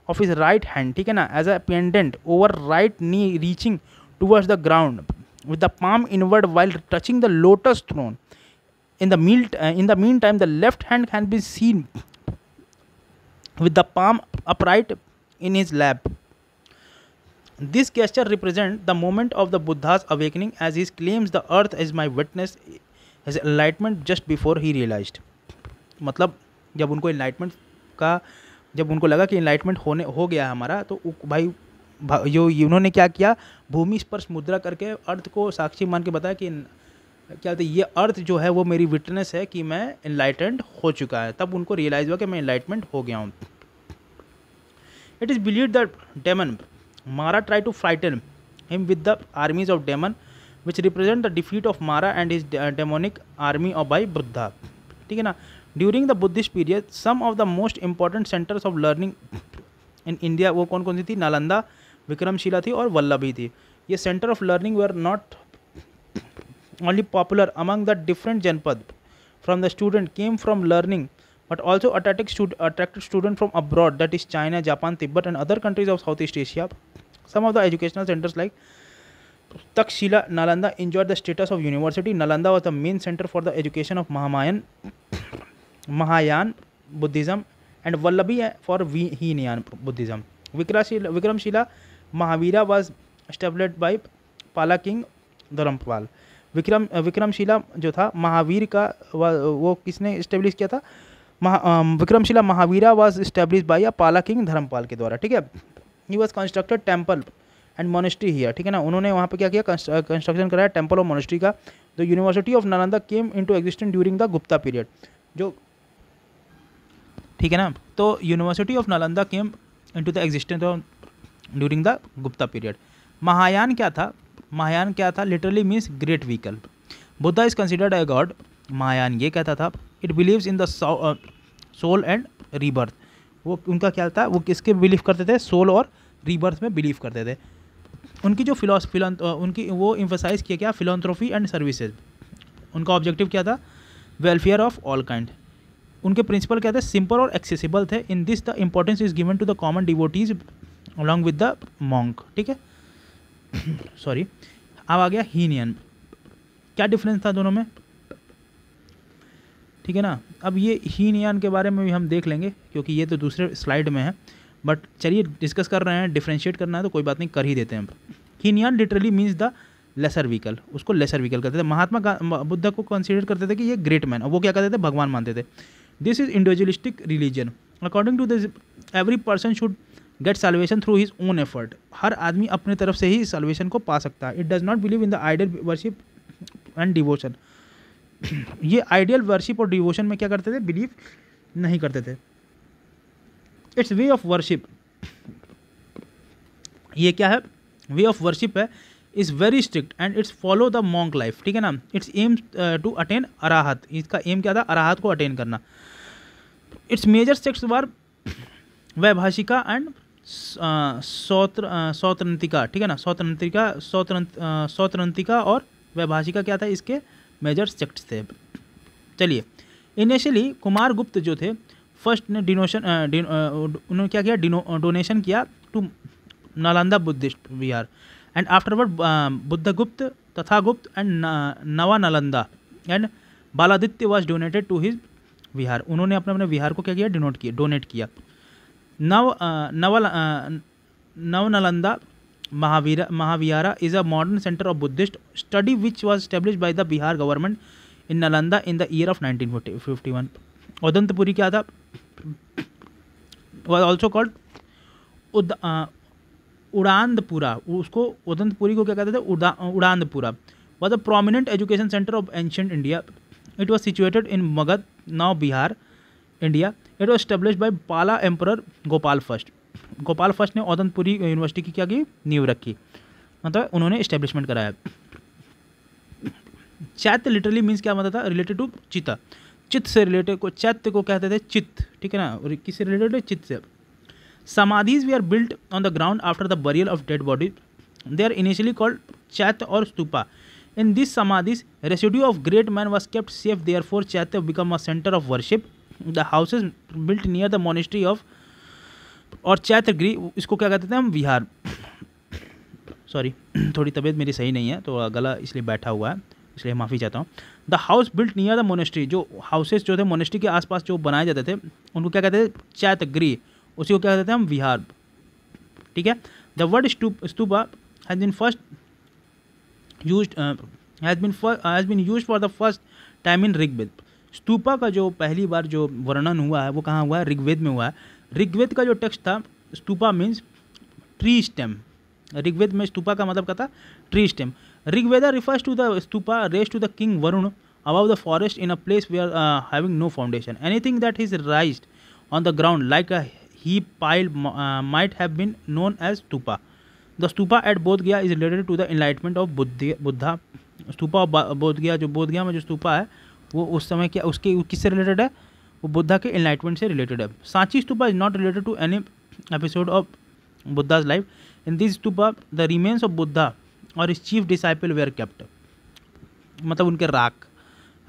of is right hand ठीक है ना as a pendant over right knee reaching towards the ground with the palm inward while touching the lotus throne in the meal uh, in the meantime the left hand can be seen with the palm upright in his lap this gesture represents the moment of the buddha's awakening as he claims the earth is my witness his enlightenment just before he realized मतलब जब उनको इन्लाइटमेंट का जब उनको लगा कि इन्लाइटमेंट होने हो गया हमारा तो भाई जो इन्होंने क्या किया भूमि स्पर्श मुद्रा करके अर्थ को साक्षी मान के बताया कि क्या होता तो है ये अर्थ जो है वो मेरी विटनेस है कि मैं इन्लाइटेंड हो चुका है तब उनको रियलाइज़ हुआ कि मैं इन्लाइटमेंट हो गया हूँ it is believe the demon Mara try to frighten him with the armies of demon which represent the defeat of Mara and his demonic army of by Buddha ठीक है ना during the Buddhist period some of the most important centres of learning in India वो कौन कौन सी थी नालंदा विक्रमशिला थी और वल्लभी थी ये सेंटर ऑफ लर्निंग वे are not only popular among the different Janpad from the student came from learning but also attracted, stud- attracted students from abroad that is China, Japan, Tibet and other countries of Southeast Asia. Some of the educational centers like Takshila Nalanda enjoyed the status of university. Nalanda was the main center for the education of Mahamayan, Mahayan Buddhism and Vallabhi for Hinayan Buddhism. Vikramshila, Vikramshila Mahavira was established by Pala King Dharampal. Vikram Vikramshila जो था महावीर का वो किसने establish किया था Maha Vikramshila Mahavira was establish by a Pala king Dharmapal के द्वारा ठीक है he was constructed temple and monastery here ठीक है ना उन्होंने वहाँ पे क्या किया कंस्ट्रक्शन कराया टेम्पल और मोनिस्ट्री का the university of Nalanda came into existent during the Gupta period जो ठीक है ना तो university of Nalanda came into the existent during the Gupta period Mahayana क्या था महायान क्या था literally means great vehicle Buddha is considered a god Mahayana ये कहता था it believes in the soul and rebirth वो उनका क्या था वो किसके बिलीव करते थे सोल और रीबर्थ में बिलीव करते थे उनकी जो फिलोस uh, उनकी वो इम्फोसाइज किया क्या फिलोथ्रोफी एंड सर्विसेज उनका ऑब्जेक्टिव क्या था वेलफेयर ऑफ ऑल काइंड उनके प्रिंसिपल क्या थे सिंपल और एक्सेसिबल थे in this the importance is given to the common devotees along with the monk ठीक है सॉरी अब आ गया हीनियन क्या डिफरेंस था दोनों में ठीक है ना अब ये हीनियन के बारे में भी हम देख लेंगे क्योंकि ये तो दूसरे स्लाइड में है बट चलिए डिस्कस कर रहे हैं डिफ्रेंशिएट करना है तो कोई बात नहीं कर ही देते हैं Hinayana Hinayana literally means the lesser vehicle उसको लेसर व्हीकल कहते थे महात्मा बुद्ध को कंसिडर करते थे कि ये ग्रेट मैन वो क्या कहते थे भगवान मानते थे this is individualistic religion according to this every person should get salvation through his own effort हर आदमी अपने तरफ से ही सल्वेशन को पा सकता है it does not believe in the ideal worship and devotion ये आइडियल वर्शिप और डिवोशन में क्या करते थे बिलीव नहीं करते थे इट्स वे ऑफ वर्शिप ये क्या है वे ऑफ वर्शिप है is very strict and it's follow the monk life ठीक है ना it's aim to attain Arahat इसका एम क्या था अराहत को अटेन करना it's major sects were Vaibhashika and Sautra Sautrantika ठीक है ना सौतंत्रिका सौतंत सौतंत्रिका और वैभाषिका क्या था इसके मेजर सेक्ट थे चलिए इनिशियली कुमार गुप्त जो थे फर्स्ट ने डिनोशन उन्होंने क्या किया डिनो डोनेशन किया to Nalanda Buddhist vihara and afterward Buddhagupta Tathagupta and Nava Nalanda and Baladitya was donated to his vihara उन्होंने अपने अपने विहार को क्या किया डिनोट किया डोनेट किया Nav Naval Navanalanda Mahavir Mahavihara is a modern centre of Buddhist study which was establish by the Bihar government in Nalanda in the year of nineteen forty fifty one Udantpuri क्या था वॉज ऑल्सो कॉल्ड उद उड़ानपुरा उसको उदंतपुरी को क्या कहते थे Udanpura was a prominent education centre of ancient India it was situated in Magadh now Bihar India it was establish by Pala emperor Gopal first Gopal first ने Audanpuri university की क्या की नींव रखी मतलब उन्होंने इस्टेब्लिशमेंट कराया चैत्य लिटरली मीन्स क्या मतलब था रिलेटेड टू चिता चित्त से रिलेटेड को चैत्य को कहते थे चित्त ठीक है ना और किससे रिलेटेड है चित्त से samadhis we are built on the ground after the burial of dead body they are initially called chaitya और stupa in this samadhis residue of great man was kept safe therefore chaitya become a centre of worship the house is built near the monastery of और चैत्रगिरी इसको क्या कहते थे हम विहार sorry थोड़ी तबीयत मेरी सही नहीं है तो गला इसलिए बैठा हुआ है इसलिए माफ़ी चाहता हूँ the house built near the monastery जो हाउसेज जो थे मोनिस्ट्री के आसपास जो बनाए जाते थे उनको क्या कहते थे चैतगृह उसी को क्या कहते थे हम विहार ठीक है the word stupa has been first use has been has been use for the first time in Rigveda stupa का जो पहली बार जो वर्णन हुआ है वो कहाँ हुआ है ऋग्वेद में हुआ है ऋग्वेद का जो टेक्स्ट था stupa means tree stem Rigveda में स्तूपा का मतलब क्या था tree stem Rigveda refers to the stupa raise to the king Varun about the forest in a place we are having no foundation anything that is rise on the ground like a he pile might have been known as stupa the stupa at Bodhgaya is related to the enlightenment of Buddha Buddha stupa of Bodhgaya जो बोधगया में जो स्तूपा है वो उस समय क्या उसके किससे रिलेटेड है वो बुद्धा के इनलाइटमेंट से रिलेटेड है Sanchi stupa is not related to any episode of Buddha's life in this stupa the remains of Buddha और इस चीफ डिसाइपल वेयर कैप्ट मतलब उनके राख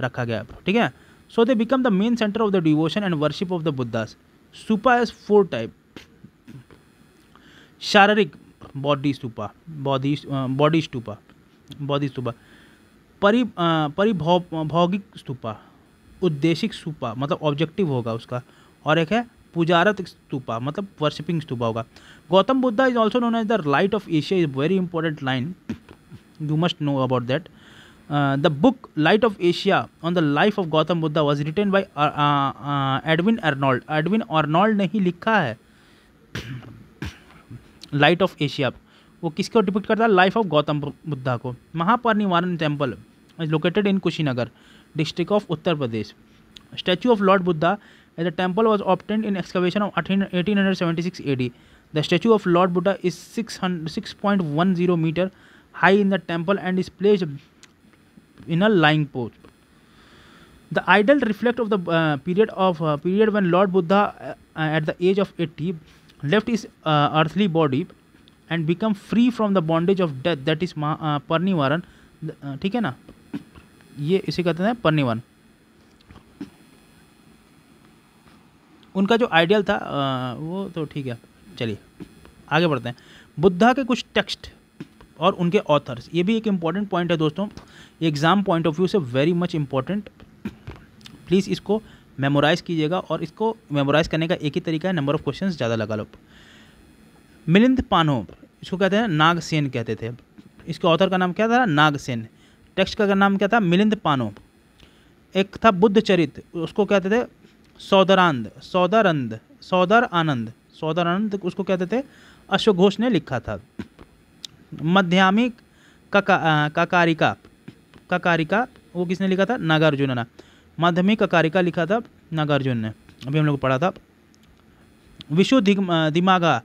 रखा गया ठीक है so they become the main centre of the devotion and worship of the Buddha's stupa is four type शारीरिक body stupa body body stupa body stupa परि परिभौ भौगिक स्तूपा उद्देशिक स्तूपा मतलब ऑब्जेक्टिव होगा उसका और एक है पुजारत स्तूपा मतलब वर्शिपिंग स्तूपा होगा Gautam Buddha is also known as the light of Asia is very important line you must know about that the book light of Asia on the life of Gautam Buddha was written by Edwin Arnold Edwin Arnold ने ही लिखा है light of Asia वो किसको depict करता है life of Gautam Buddha को Mahaparinirvana temple is located in Kushinagar, district of Uttar Pradesh. Statue of Lord Buddha at the temple was obtained in excavation of 1876 AD. The statue of Lord Buddha is 6.10 meter high in the temple and is placed in a lying pose. The idol reflect of the uh, period of uh, period when Lord Buddha, uh, at the age of 80, left his uh, earthly body and become free from the bondage of death. That is uh, Parnivaran. Uh, ठीक है ना ये इसे कहते हैं पन्नी one उनका जो आइडियल था वो तो ठीक है चलिए आगे बढ़ते हैं बुद्धा के कुछ टेक्स्ट और उनके ऑथर्स ये भी एक इम्पॉर्टेंट पॉइंट है दोस्तों एग्ज़ाम पॉइंट ऑफ व्यू से वेरी मच इम्पॉर्टेंट प्लीज़ इसको मेमोराइज़ कीजिएगा और इसको मेमोराइज़ करने का एक ही तरीका है नंबर ऑफ क्वेश्चन ज़्यादा लगा लो मिलिंद पानो इसको कहते हैं नागसेन कहते थे इसके ऑथर का नाम क्या था नागसेन टेक्स्ट का नाम क्या था मिलिंद पानो एक था बुद्ध चरित उसको कहते थे सौदरानंद सौदरंद सौदर आनंद सौदर आनंद उसको कहते थे अश्वघोष ने लिखा था मध्यामी काकारिका काकारिका काकारिका वो किसने लिखा था नागार्जुन ने माध्यमिक काकारिका लिखा था नागार्जुन ने अभी हम लोग पढ़ा था विशु दिमागा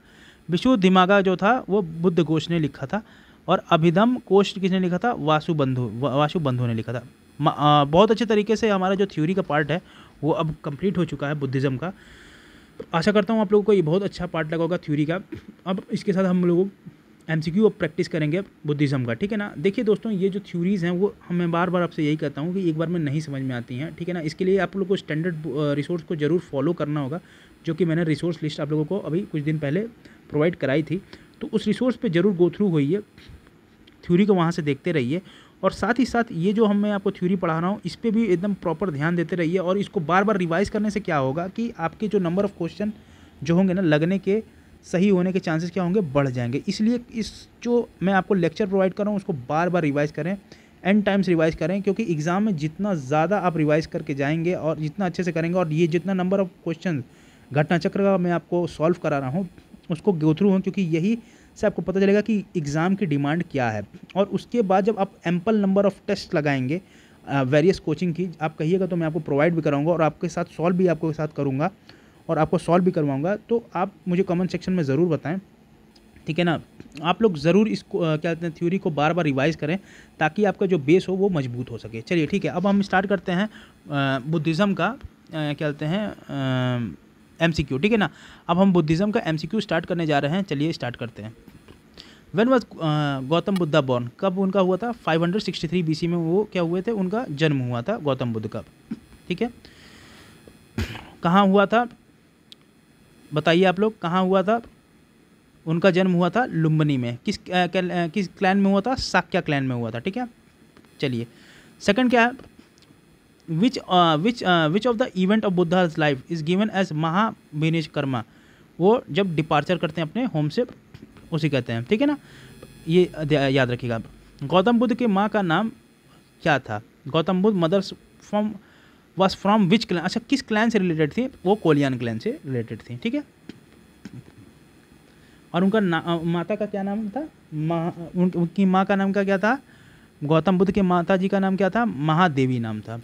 विशु दिमागा जो था वो बुद्ध घोष ने लिखा था और अभिधम कोश किसने लिखा था वासु बंधु वासु बंधु ने लिखा था बहुत अच्छे तरीके से हमारा जो थ्योरी का पार्ट है वो अब कंप्लीट हो चुका है बुद्धिज़्म का आशा करता हूँ आप लोगों को ये बहुत अच्छा पार्ट लगा होगा थ्योरी का अब इसके साथ हम लोग एम सी क्यू प्रैक्टिस करेंगे बुद्धिज़्म का ठीक है ना देखिए दोस्तों ये जो थ्योरीज़ हैं वो हमें बार बार आपसे यही कहता हूँ कि एक बार में नहीं समझ में आती हैं ठीक है ना इसके लिए आप लोग को स्टैंडर्ड रिसोर्स को ज़रूर फॉलो करना होगा जो कि मैंने रिसोर्स लिस्ट आप लोगों को अभी कुछ दिन पहले प्रोवाइड कराई थी तो उस रिसोर्स पर ज़रूर गो थ्रू हुई थ्योरी को वहाँ से देखते रहिए और साथ ही साथ ये जो हम मैं आपको थ्योरी पढ़ा रहा हूँ इस पर भी एकदम प्रॉपर ध्यान देते रहिए और इसको बार बार रिवाइज करने से क्या होगा कि आपके जो नंबर ऑफ क्वेश्चन जो होंगे ना लगने के सही होने के चांसेस क्या होंगे बढ़ जाएंगे इसलिए इस जो मैं आपको लेक्चर प्रोवाइड कर रहा हूँ उसको बार बार रिवाइज करें एंड टाइम्स रिवाइज करें क्योंकि एग्ज़ाम में जितना ज़्यादा आप रिवाइज करके जाएंगे और जितना अच्छे से करेंगे और ये जितना नंबर ऑफ क्वेश्चन घटना चक्र का मैं आपको सॉल्व करा रहा हूँ उसको गो थ्रू हूँ क्योंकि यही से आपको पता चलेगा कि एग्ज़ाम की डिमांड क्या है और उसके बाद जब आप एम्पल नंबर ऑफ़ टेस्ट लगाएंगे वेरियस कोचिंग की आप कहिएगा तो मैं आपको प्रोवाइड भी कराऊंगा और आपके साथ सॉल्व भी आपके साथ करूँगा और आपको सॉल्व भी करवाऊँगा तो आप मुझे कमेंट सेक्शन में ज़रूर बताएं ठीक है ना आप लोग ज़रूर इसको क्या कहते हैं थ्योरी को बार बार रिवाइज़ करें ताकि आपका जो बेस हो वो मजबूत हो सके चलिए ठीक है अब हम स्टार्ट करते हैं बुद्धिज़्म का क्या कहते हैं एम ठीक है ना अब हम बुद्धिज़्म का एम स्टार्ट करने जा रहे हैं चलिए स्टार्ट करते हैं when was uh, Gautam Buddha born कब उनका हुआ था 563 बीसी में वो क्या हुए थे उनका जन्म हुआ था गौतम बुद्ध का ठीक है कहाँ हुआ था बताइए आप लोग कहाँ हुआ था उनका जन्म हुआ था लुम्बनी में किस आ, uh, किस uh, क्लैन में हुआ था साक्या क्लैन में हुआ था ठीक है चलिए सेकंड क्या है which which which of the event of Buddha's life is given as Maha karma वो जब डिपार्चर करते हैं अपने होम से उसी कहते हैं ठीक है ना ये याद रखिएगा गौतम बुद्ध के माँ का नाम क्या था Gautam Buddha mother's from was from which clan अच्छा किस क्लैन से रिलेटेड थी वो कोलियान क्लैन से रिलेटेड थी ठीक है और उनका नाम माता का क्या नाम था उनकी माँ का नाम का क्या था गौतम बुद्ध के माता जी का नाम क्या था महादेवी नाम था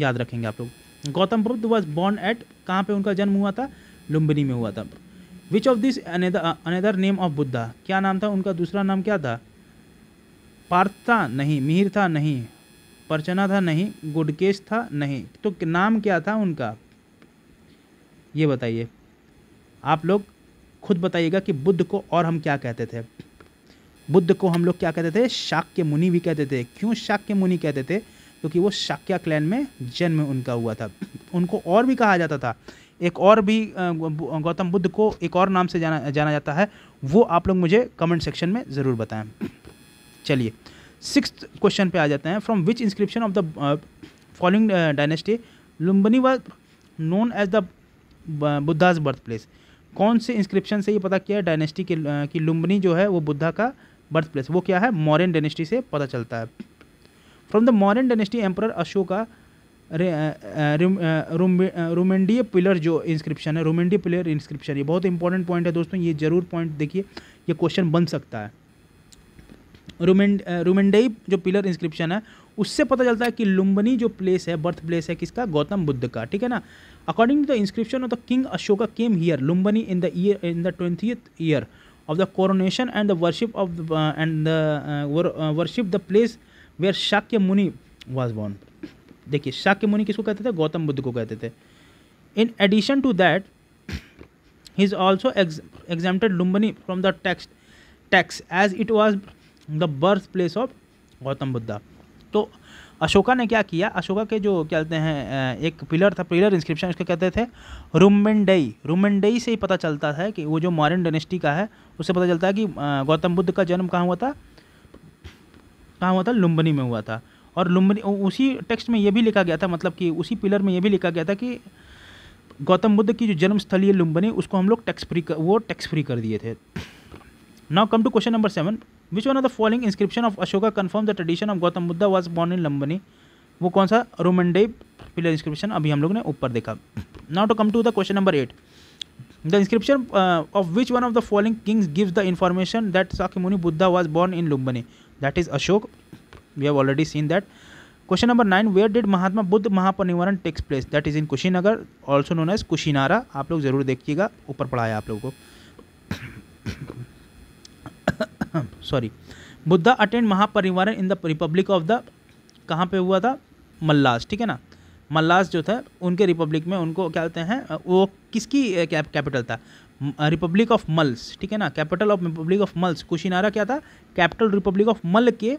याद रखेंगे आप लोग Gautam Buddha was born at कहाँ पे उनका जन्म हुआ था लुम्बिनी में हुआ था which of this another name of Buddha क्या नाम था उनका दूसरा नाम क्या था पार्थ था नहीं मिहिर था नहीं परचना था नहीं गुडकेश था नहीं तो नाम क्या था उनका ये बताइए आप लोग खुद बताइएगा कि बुद्ध को और हम क्या कहते थे बुद्ध को हम लोग क्या कहते थे शाक्य मुनि भी कहते थे क्यों शाक्य मुनि कहते थे क्योंकि वो शाक्या क्लैन में जन्म उनका हुआ था उनको और भी कहा जाता था एक और भी गौतम बुद्ध को एक और नाम से जाना जाना जाता है वो आप लोग मुझे कमेंट सेक्शन में ज़रूर बताएं चलिए सिक्स क्वेश्चन पे आ जाते हैं from which inscription of the following dynasty Lumbini was known as the Buddha's birth place कौन से इंस्क्रिप्शन से ये पता किया है डायनेस्टी के की लुम्बनी जो है वो बुद्धा का बर्थ प्लेस वो क्या है मॉरन डायनेस्टी से पता चलता है from the Mauryan dynasty, Emperor Ashoka Rummindei pillar जो इंस्क्रिप्शन है रोमेंडिय पिलर इंस्क्रिप्शन ये बहुत इंपॉर्टेंट पॉइंट है दोस्तों ये जरूर पॉइंट देखिए ये क्वेश्चन बन सकता है रोमेंड रोमेंडई uh, जो पिलर इंस्क्रिप्शन है उससे पता चलता है कि लुम्बनी जो प्लेस है बर्थ प्लेस है किसका गौतम बुद्ध का ठीक है ना according to the inscription of the king Ashoka came here Lumbini in the year in the twentieth year of the coronation and the worship of and the worship the place where Shakya Muni was born देखिए शाक्य मुनि किसको कहते थे गौतम बुद्ध को कहते थे in addition to that he is also exempted Lumbini from the tax tax as it was the birth place of Gautam Buddha तो अशोका ने क्या किया अशोका के जो क्या कहते हैं एक पिलर था पिलर इंस्क्रिप्शन उसके कहते थे रुमेंडई रुमेंडई से ही पता चलता है कि वो जो मॉरन डेनेस्टी का है उससे पता चलता है कि गौतम बुद्ध का जन्म कहाँ हुआ था कहाँ हुआ था लुम्बनी में हुआ था और लुम्बनी उसी टेक्स्ट में यह भी लिखा गया था मतलब कि उसी पिलर में यह भी लिखा गया था कि गौतम बुद्ध की जो जन्म स्थली है लुम्बनी उसको हम लोग टैक्स फ्री वो टैक्स फ्री कर दिए थे now come to question number seven which one of the following inscription of Ashoka confirm the tradition of Gautam Buddha was born in Lumbini वो कौन सा रोमन डे पिलर इंस्क्रिप्शन अभी हम लोग ने ऊपर देखा now to come to the question number eight the inscription of which one of the following kings gives the information that Sakyamuni Buddha was born in Lumbini that is Ashoka we have already seen that question number nine where did Mahatma Buddha Mahaparinirvana takes place that is in Kushinagar also known as Kushinara आप लोग जरूर देखिएगा ऊपर पढ़ाया आप लोगों को sorry Buddha attained Mahaparinirvan in the republic of the कहाँ पे हुआ था मल्लास ठीक है ना मल्लास जो था उनके रिपब्लिक में उनको क्या कहते हैं वो किसकी कैपिटल था रिपब्लिक ऑफ मल्स ठीक है ना capital of republic of Mallas Kushinara क्या था कैपिटल रिपब्लिक ऑफ मल के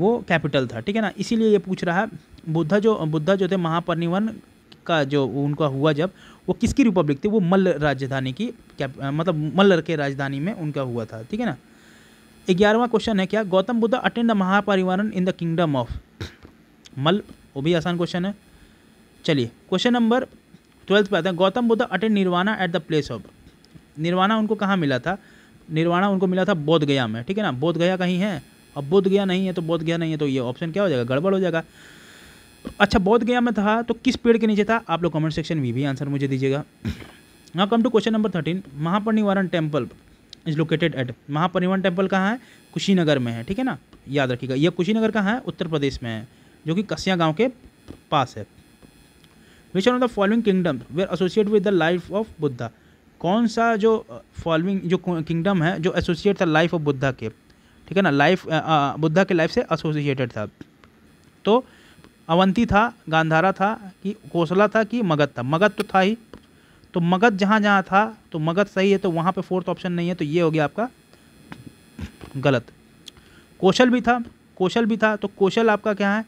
वो कैपिटल था ठीक है ना इसीलिए ये पूछ रहा है बुद्धा जो बुद्धा जो थे महापरिनिवन का जो उनका हुआ जब वो किसकी रिपब्लिक थी वो मल्ल राजधानी की मतलब मल्ल के राजधानी में उनका हुआ था ठीक है ना ग्यारहवा क्वेश्चन है क्या Gautam Buddha attained the Mahaparinirvana in the kingdom of Malla वो भी आसान क्वेश्चन है चलिए क्वेश्चन नंबर ट्वेल्थ पे आते हैं Gautam Buddha attained nirvana at the place of nirvana उनको कहाँ मिला था निर्वाणा उनको मिला था बोध गया में ठीक है ना बोध गया कहीं है अब बोध गया नहीं है तो बोध गया नहीं है तो ये ऑप्शन क्या हो जाएगा गड़बड़ हो जाएगा अच्छा बोध गया में था तो किस पेड़ के नीचे था आप लोग कमेंट सेक्शन में भी आंसर मुझे दीजिएगा now come to question number thirteen Mahaparinirvana temple is located at Mahaparinirvana temple कहाँ है कुशीनगर में है ठीक है ना याद रखिएगा यह कुशीनगर कहाँ है उत्तर प्रदेश में है जो कि कसिया गाँव के पास है which are of the following kingdom were associate with the life of Buddha कौन सा जो फॉलोइंग uh, जो किंगडम है जो एसोसिएट था लाइफ ऑफ बुद्धा के ठीक है ना लाइफ बुद्धा uh, uh, के लाइफ से एसोसिएटेड था तो अवंती था गांधारा था कि कोसला था कि मगध था मगध तो था ही तो मगध जहाँ जहाँ था तो मगध सही है तो वहाँ पे फोर्थ ऑप्शन नहीं है तो ये हो गया आपका गलत कौशल भी था कौशल भी था तो कौशल आपका क्या है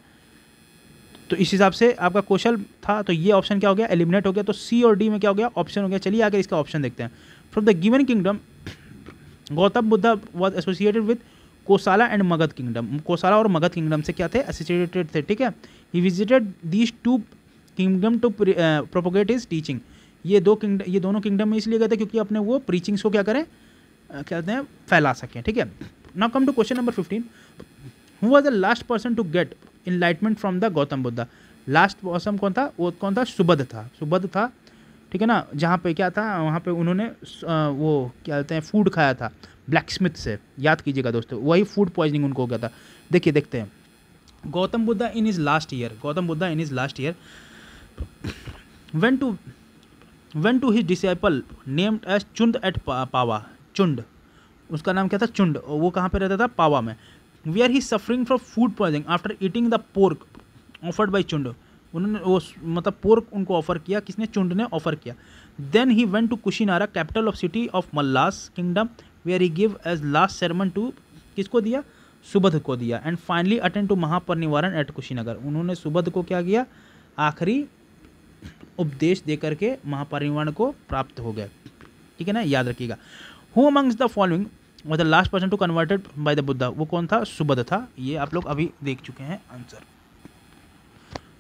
तो इस हिसाब से आपका क्वेश्चन था तो ये ऑप्शन क्या हो गया एलिमिनेट हो गया तो सी और डी में क्या हो गया ऑप्शन हो गया चलिए आगे इसका ऑप्शन देखते हैं from the given kingdom Gautam Buddha was associated with Kosala and Magadha kingdom Kosala और मगध किंगडम से क्या थे एसोसिएटेड थे ठीक है he visited these two kingdom to propagate his teaching ये दो किंगडम ये दोनों किंगडम में इसलिए गए थे क्योंकि अपने वो प्रीचिंग्स को क्या करें क्या कहते हैं फैला सकें ठीक है now come to question number fifteen who was the last person to get enlightenment from the Gautam Buddha last मौसम कौन था वो कौन था सुबद था सुबद था ठीक है ना जहाँ पे क्या था वहाँ पे उन्होंने वो क्या कहते हैं फूड खाया था ब्लैक स्मिथ से याद कीजिएगा दोस्तों वही फूड पॉइजनिंग उनको हो गया था देखिए देखते हैं Gautam Buddha in his last year Gautam Buddha in his last year went to went to his disciple named as Chunda at Pava Chunda उसका नाम क्या था चुंड वो कहाँ पे रहता था पावा में where he suffering from food poisoning after eating the pork offered by Chunda उन्होंने वो मतलब पोर्क उनको ऑफर किया किसने चुंड ने ऑफर किया then he went to Kushinara capital of city of Mallas kingdom where he give his last sermon to किसको दिया सुबध को दिया and finally attained to Mahaparinirvana at Kushinagar उन्होंने सुबध को क्या किया आखिरी उपदेश दे करके महापरिवार को प्राप्त हो गया ठीक है ना याद रखिएगा हु अमंग्स द फॉलोइंग और the last person to converted by the Buddha वो कौन था सुबद था ये आप लोग अभी देख चुके हैं आंसर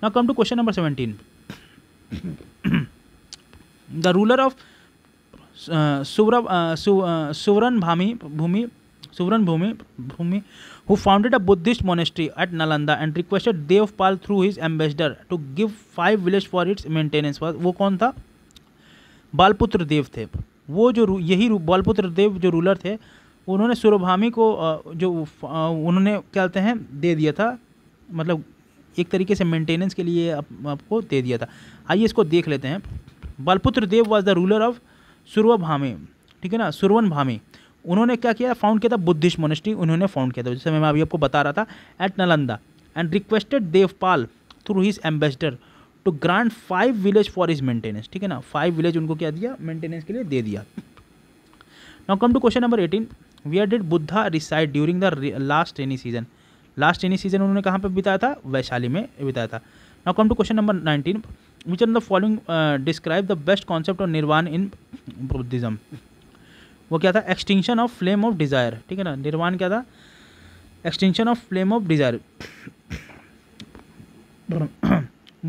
ना come to question number seventeen the ruler of Suvarna Bhami Bhumi Suvarna Bhumi Bhumi who founded a Buddhist monastery at Nalanda and requested Devapala through his ambassador to give five village for its maintenance वो कौन था बालपुत्र देव थे वो जो यही बालपुत्र देव जो रूलर थे उन्होंने सुरभामी को जो उन्होंने क्या कहते हैं दे दिया था मतलब एक तरीके से मेंटेनेंस के लिए आप, आपको दे दिया था आइए इसको देख लेते हैं Balaputradeva was the ruler of Suvarnabhumi ठीक है ना सुरवन भामी उन्होंने क्या किया फाउंड किया था बुद्धिस्ट मोनेस्ट्री उन्होंने फाउंड किया था जैसे मैं अभी आपको बता रहा था at Nalanda and requested Devapala through his ambassador to grant five village for his maintenance ठीक है ना फाइव विलेज उनको क्या दिया मेंटेनेंस के लिए दे दिया now come to question number eighteen where did Buddha reside during the last rainy season last rainy season उन्होंने कहाँ पर बिताया था वैशाली में बिताया था now come to question number nineteen which are the following describe the best concept of nirvana in Buddhism वो क्या था extinction of flame of desire ठीक है ना निर्वाण क्या था extinction of flame of desire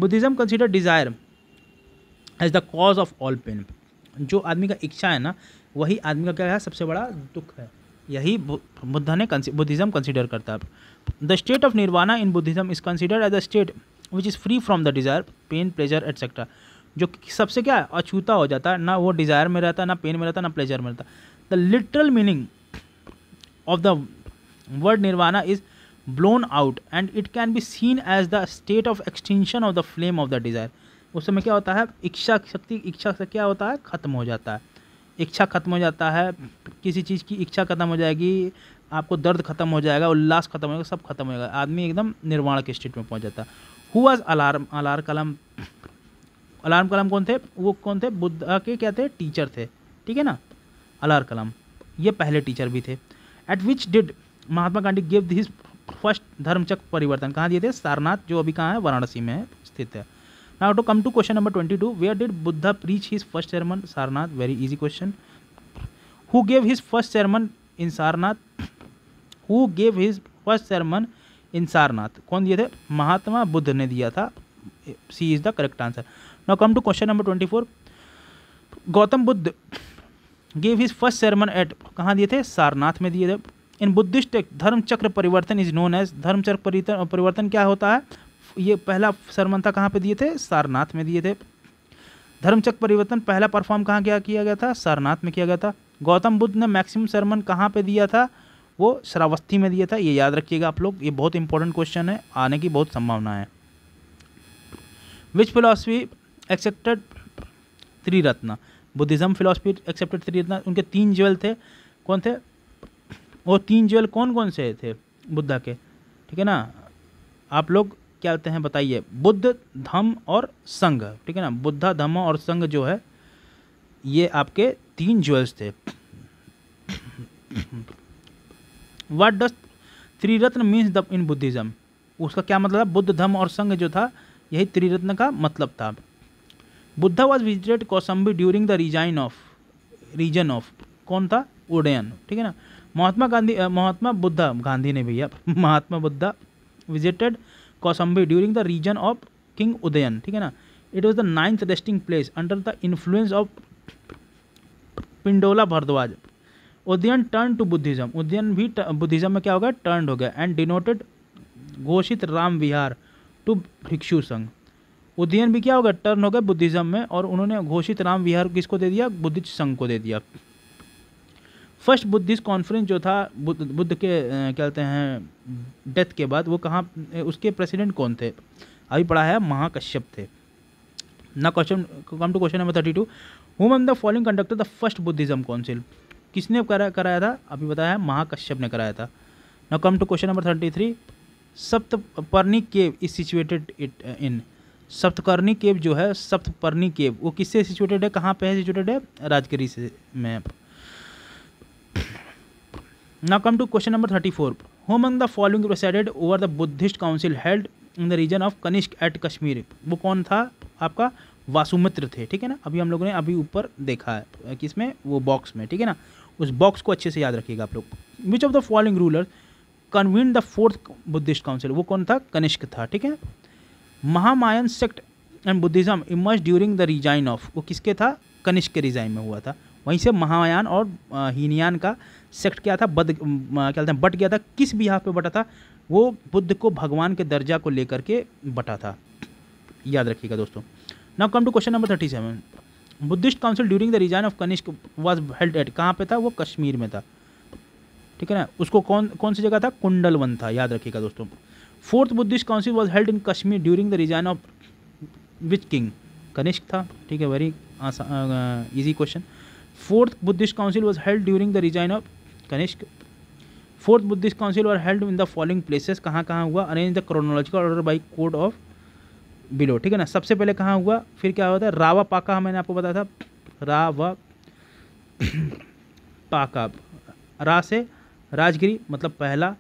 Buddhism consider desire as the cause of all pain जो आदमी का इच्छा है ना वही आदमी का क्या है सबसे बड़ा दुख है यही बुद्ध ने बुद्धिज़्म कंसिडर करता है the state of nirvana in Buddhism is consider as a state which is free from the desire pain pleasure etcetera जो सबसे क्या है अछूता हो जाता है ना वो डिज़ायर में रहता ना पेन में रहता ना प्लेजर में रहता the literal meaning of the word nirvana is blown out and it can be seen as the state of extension of the flame of the desire उस समय क्या होता है इच्छा शक्ति इच्छा से क्या होता है ख़त्म हो जाता है इच्छा ख़त्म हो जाता है किसी चीज़ की इच्छा ख़त्म हो जाएगी आपको दर्द ख़त्म हो जाएगा उल्लास ख़त्म होगा सब खत्म हो जाएगा आदमी एकदम निर्वाण के स्टेट में पहुंच जाता है हुआज अलार्म अलार कलम अलार्म कलम कौन थे वो कौन थे बुद्धा के क्या थे टीचर थे ठीक है ना अलार कलम ये पहले टीचर भी थे at which did Mahatma Gandhi give his first Dharmachakra Parivartan कहाँ दिए थे सारनाथ जो अभी कहाँ है वाराणसी में स्थित है now to come to question number 22 where did buddha preach his first sermon sarnath very easy question who gave his first sermon in sarnath who gave his first sermon in sarnath कौन दिए थे महात्मा बुद्ध ने दिया था C is the correct answer now come to question number twenty four Gautam Buddha gave his first sermon at कहाँ दिए थे सारनाथ में दिए थे इन बुद्धिस्ट धर्मचक्र परिवर्तन इज नोन एज धर्मचक्र परिवर्तन क्या होता है ये पहला सरमंथा कहाँ पे दिए थे सारनाथ में दिए थे धर्मचक्र परिवर्तन पहला परफॉर्म कहाँ क्या किया गया था सारनाथ में किया गया था गौतम बुद्ध ने मैक्सिमम सरमन कहाँ पे दिया था वो श्रावस्थी में दिया था ये याद रखिएगा आप लोग ये बहुत इंपॉर्टेंट क्वेश्चन है आने की बहुत संभावना है which philosophy accepted Triratna Buddhism philosophy accepted Triratna उनके तीन ज्वेल थे कौन थे वो तीन ज्वेल कौन कौन से थे बुद्धा के ठीक है ना आप लोग क्या होते हैं बताइए बुद्ध धम्म और संघ ठीक है ना बुद्धा धम्म और संघ जो है ये आपके तीन ज्वेल्स थे what does Triratna means the in Buddhism उसका क्या मतलब बुद्ध धम्म और संघ जो था यही त्रिरत्न का मतलब था Buddha was visited Kausambi during the reign of region of कौन था उडयन ठीक है ना महात्मा गांधी महात्मा बुद्धा गांधी ने भैया Mahatma Buddha visited Kausambi during the region of king Udayan ठीक है ना it was the ninth resting place under the influence of Pindola Bharadwaj Udayan turn to Buddhism Udayan भी बुद्धिज्म में क्या हो गया टर्न हो गया एंड डिनोटेड घोषित राम विहार टू भिक्षु संघ उदयन भी क्या हो गया टर्न हो गया बुद्धिज्म में और उन्होंने घोषित राम विहार किसको दे दिया बुद्धिस्ट संघ को दे दिया फर्स्ट बुद्धिस्ट कॉन्फ्रेंस जो था बुद्ध बुद्ध के कहते हैं डेथ के बाद वो कहाँ उसके प्रेसिडेंट कौन थे अभी पढ़ा है महाकश्यप थे ना question come to question number thirty two whom the following conducted the first Buddhism council किसने करा कराया था अभी बताया है महाकश्यप ने कराया था ना come to question number thirty three Saptaparni cave is situated it in Saptaparni cave जो है सप्तपर्णी केव वो किससे सिचुएटेड है कहाँ पे है सिचुएटेड है राजगिरी से में come to question number thirty four whom among the following presided over the Buddhist council held in the region of Kanishka at Kashmir वो कौन था आपका वासुमित्र थे ठीक है ना अभी हम लोगों ने अभी ऊपर देखा है कि इसमें वो बॉक्स में ठीक है ना उस बॉक्स को अच्छे से याद रखिएगा आप लोग which of the following ruler convene the fourth Buddhist council वो कौन था कनिष्क था ठीक है महामायन sect and Buddhism emerge during the reign of वो किसके था कनिष्क के रिजाइन में हुआ था वहीं से महायान और हीनयान का सेक्ट क्या था बद क्या कहते हैं बट गया था किस भी यहाँ पे बटा था वो बुद्ध को भगवान के दर्जा को लेकर के बटा था याद रखिएगा दोस्तों now come to question number thirty seven Buddhist council during the reign of Kanishka was held at कहाँ पे था वो कश्मीर में था ठीक है ना उसको कौन कौन सी जगह था कुंडलवन था याद रखिएगा दोस्तों fourth Buddhist council was held in Kashmir during the reign of which king Kanishka था ठीक है वेरी आसान easy question fourth Buddhist council was held during the reign of Kanishka fourth Buddhist council were held in the following places कहाँ कहाँ हुआ arrange the chronological order by code of below ठीक है ना सबसे पहले कहाँ हुआ फिर क्या हुआ था रावा पाका मैंने आपको बताया था रावा पाका रा से राजगिरी मतलब पहला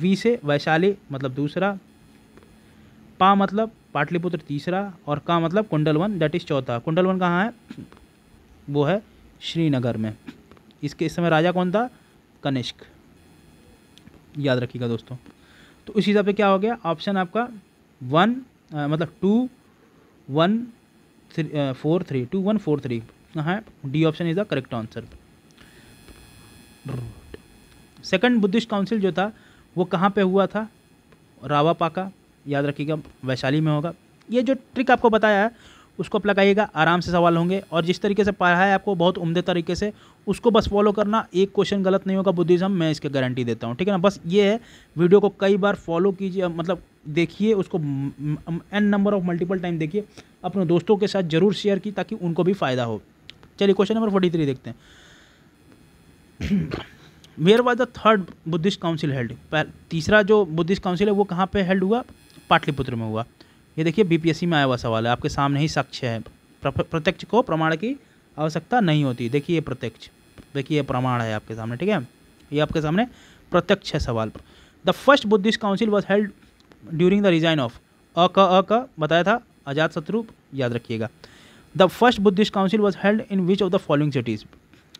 वी से वैशाली मतलब दूसरा पा मतलब पाटलिपुत्र तीसरा और का मतलब कुंडलवन दैट इज चौथा कुंडलवन कहाँ है वो है श्रीनगर में इसके इस समय राजा कौन था कनिष्क याद रखिएगा दोस्तों तो उस हिसाब से क्या हो गया ऑप्शन आपका वन आ, मतलब two one three four three two one four three कहाँ है D option is the correct answer second Buddhist council जो था वो कहाँ पे हुआ था रावा पाका याद रखिएगा वैशाली में होगा ये जो ट्रिक आपको बताया है उसको आप लगाइएगा आराम से सवाल होंगे और जिस तरीके से पढ़ा है आपको बहुत उम्दे तरीके से उसको बस फॉलो करना एक क्वेश्चन गलत नहीं होगा बुद्धिज़्म मैं इसके गारंटी देता हूँ ठीक है ना बस ये है वीडियो को कई बार फॉलो कीजिए मतलब देखिए उसको an number of multiple time देखिए अपने दोस्तों के साथ जरूर शेयर की ताकि उनको भी फ़ायदा हो चलिए क्वेश्चन नंबर फोर्टी थ्री देखते हैं where was the third Buddhist council held तीसरा जो बुद्धिस्ट काउंसिल है वो कहाँ पे हेल्ड हुआ पाटलिपुत्र में हुआ ये देखिए बीपीएससी में आया हुआ सवाल है आपके सामने ही साक्ष्य है प्रत्यक्ष को प्रमाण की आवश्यकता नहीं होती देखिए ये प्रत्यक्ष देखिए प्रमाण है आपके सामने ठीक है ये आपके सामने प्रत्यक्ष है सवाल पर the first Buddhist council was held during the reign of अ क अ क बताया था आजाद शत्रु याद रखिएगा the first Buddhist council was held in which of the following cities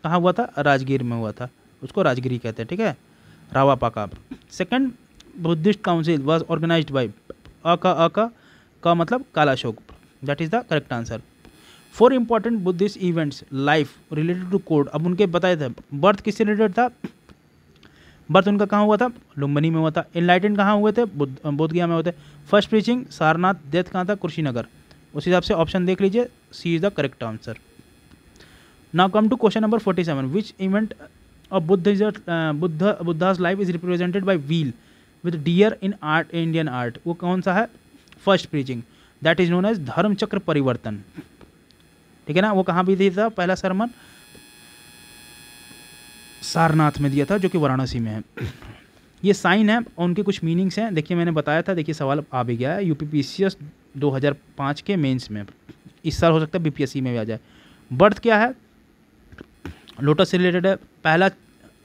कहाँ हुआ था राजगीर में हुआ था उसको राजगिरी कहते हैं ठीक है रावापाका second Buddhist council was organise by अ क अ क का मतलब Kalashoka that is the correct answer four important Buddhist events life related to code अब उनके बताए थे बर्थ किससे रिलेटेड था बर्थ उनका कहाँ हुआ था लुम्बनी में हुआ था इनलाइटेंड कहाँ हुए थे बुद्ध बोधगया में हुए थे फर्स्ट प्रीचिंग सारनाथ डेथ कहाँ था कुशीनगर उस हिसाब से ऑप्शन देख लीजिए C is the correct answer now come to question number forty seven which event of Buddha is Buddha Buddha's life is represented by wheel with deer in art Indian art वो कौन सा है first preaching that is known as Dharma Chakra परिवर्तन ठीक है ना वो कहाँ भी दिया था पहला सरमन सारनाथ में दिया था जो कि वाराणसी में है ये साइन है और उनके कुछ मीनिंग्स हैं देखिए मैंने बताया था देखिए सवाल आ भी गया है यू पी 2005 के मेंस में इस साल हो सकता है बीपीएससी में भी आ जाए बर्थ क्या है लोटस से रिलेटेड है पहला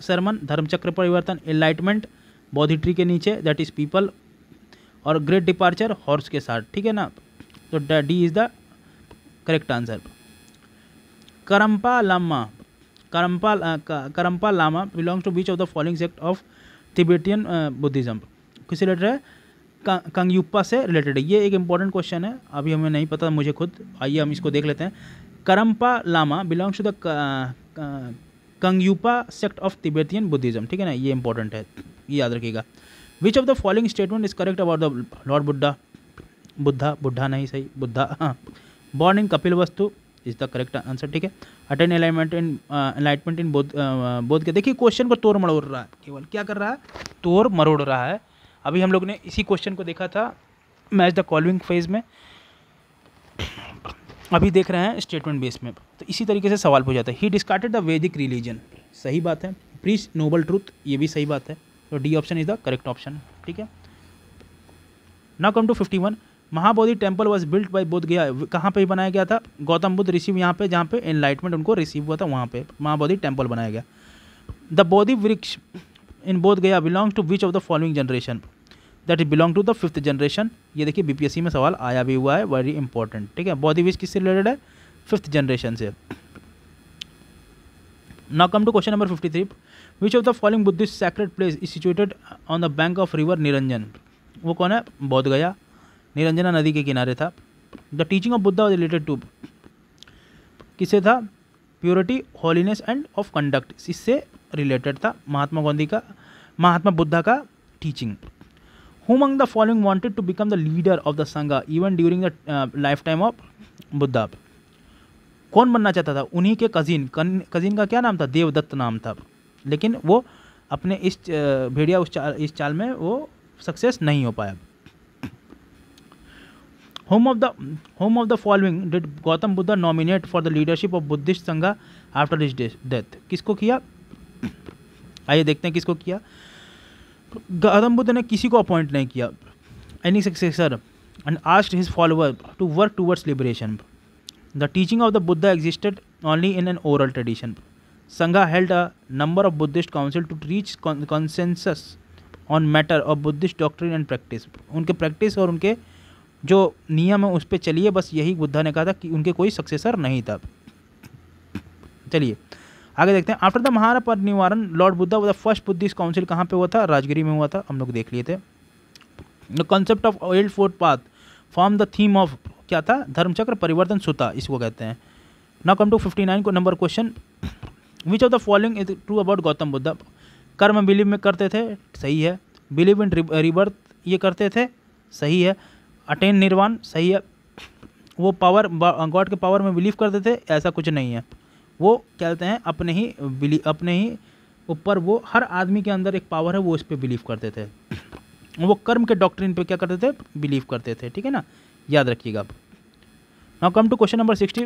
सरमन धर्मचक्र परिवर्तन एनलाइटमेंट बौद्धि ट्री के नीचे दैट इज़ पीपल और ग्रेट डिपार्चर हॉर्स के साथ ठीक है ना तो D is the correct answer Karmapa Lama Karmapa Karmapa Lama belongs to which of the following sect of Tibetan Buddhism किससे रिलेटेड है कंगयुप्पा से रिलेटेड ये एक इंपॉर्टेंट क्वेश्चन है अभी हमें नहीं पता मुझे खुद आइए हम इसको देख लेते हैं Karmapa Lama belongs to the Kagyupa sect of Tibetan Buddhism ठीक है ना ये इंपॉर्टेंट है ये याद रखिएगा which of the following statement is correct about the lord Buddha Buddha Buddha नहीं सही बुद्धा हाँ बॉर्न इन कपिल वस्तु इज द करेक्ट आंसर ठीक है अटेन एलाइनमेंट इन एलाइटमेंट इन बोध बोध के देखिए क्वेश्चन को तोड़ मरोड़ रहा है केवल क्या कर रहा है तोड़ मरोड़ रहा है अभी हम लोग ने इसी क्वेश्चन को देखा था मैच द कॉलिंग फेज में अभी देख रहे हैं स्टेटमेंट बेस में तो इसी तरीके से सवाल पूछा जाता है ही डिस्कार्टेड द वैदिक रिलीजन सही बात है प्रीस नोबल ट्रूथ ये भी सही बात है तो D option is the correct option ठीक है ना come to fifty one Mahabodhi temple was built by Buddh Gaya कहाँ पे बनाया गया था गौतम बुद्ध रिसीव यहाँ पे जहाँ पे एनलाइटमेंट उनको रिसीव हुआ था वहाँ पे महाबोधि टेम्पल बनाया गया द बोधि वृक्ष in Bodh Gaya belong to which of the following generation that is belong to the fifth generation ये देखिए बीपीएससी में सवाल आया भी हुआ है वेरी इंपॉर्टेंट ठीक है बोधि वृक्ष किससे रिलेटेड है फिफ्थ जनरेशन से now come to question number fifty three which of the following Buddhist sacred place is situated on the bank of river Niranjan वो कौन है बौद्ध गया निरंजना नदी के किनारे था the teaching of Buddha was related to किससे था purity holiness and of conduct इससे रिलेटेड था महात्मा गांधी का महात्मा बुद्धा का teaching who among the following wanted to become the leader of the Sangha even during the life time of Buddha कौन बनना चाहता था उन्हीं के कजिन कजिन का क्या नाम था देवदत्त नाम था लेकिन वो अपने इस भेड़िया उस चाल इस चाल में वो सक्सेस नहीं हो पाया whom of the whom of the following did Gautam Buddha nominate for the leadership of Buddhist Sangha after his death किसको किया आइए देखते हैं किसको किया गौतम बुद्ध ने किसी को अपॉइंट नहीं किया any successor and asked his follower to work towards liberation the teaching of the Buddha existed only in an oral tradition Sangha held a number of Buddhist council to reach con- consensus on matter of Buddhist doctrine and practice. उनके practice और उनके जो नियम है उस पर चलिए बस यही बुद्धा ने कहा था कि उनके कोई सक्सेसर नहीं था चलिए आगे देखते हैं after the Mahaparinirvana Lord Buddha the first Buddhist council कहाँ पे हुआ था राजगिरी में हुआ था हम लोग देख लिए थे the concept of old fort path form the theme of क्या था धर्मचक्र परिवर्तन सुता इसको कहते हैं ना कम टू फिफ्टी नाइन को number question which of the following is true about Gautam Buddha karma believe में करते थे सही है बिलीव इन रिबर्थ ये करते थे सही है अटेन निर्वाण सही है वो पावर गॉड uh, के पावर में बिलीव करते थे ऐसा कुछ नहीं है वो कहते हैं अपने ही बिली अपने ही ऊपर वो हर आदमी के अंदर एक पावर है वो इस पर बिलीव करते थे वो कर्म के डॉक्ट्रिन पे क्या करते थे बिलीव करते थे ठीक है ना याद रखिएगा आप now come to question number sixty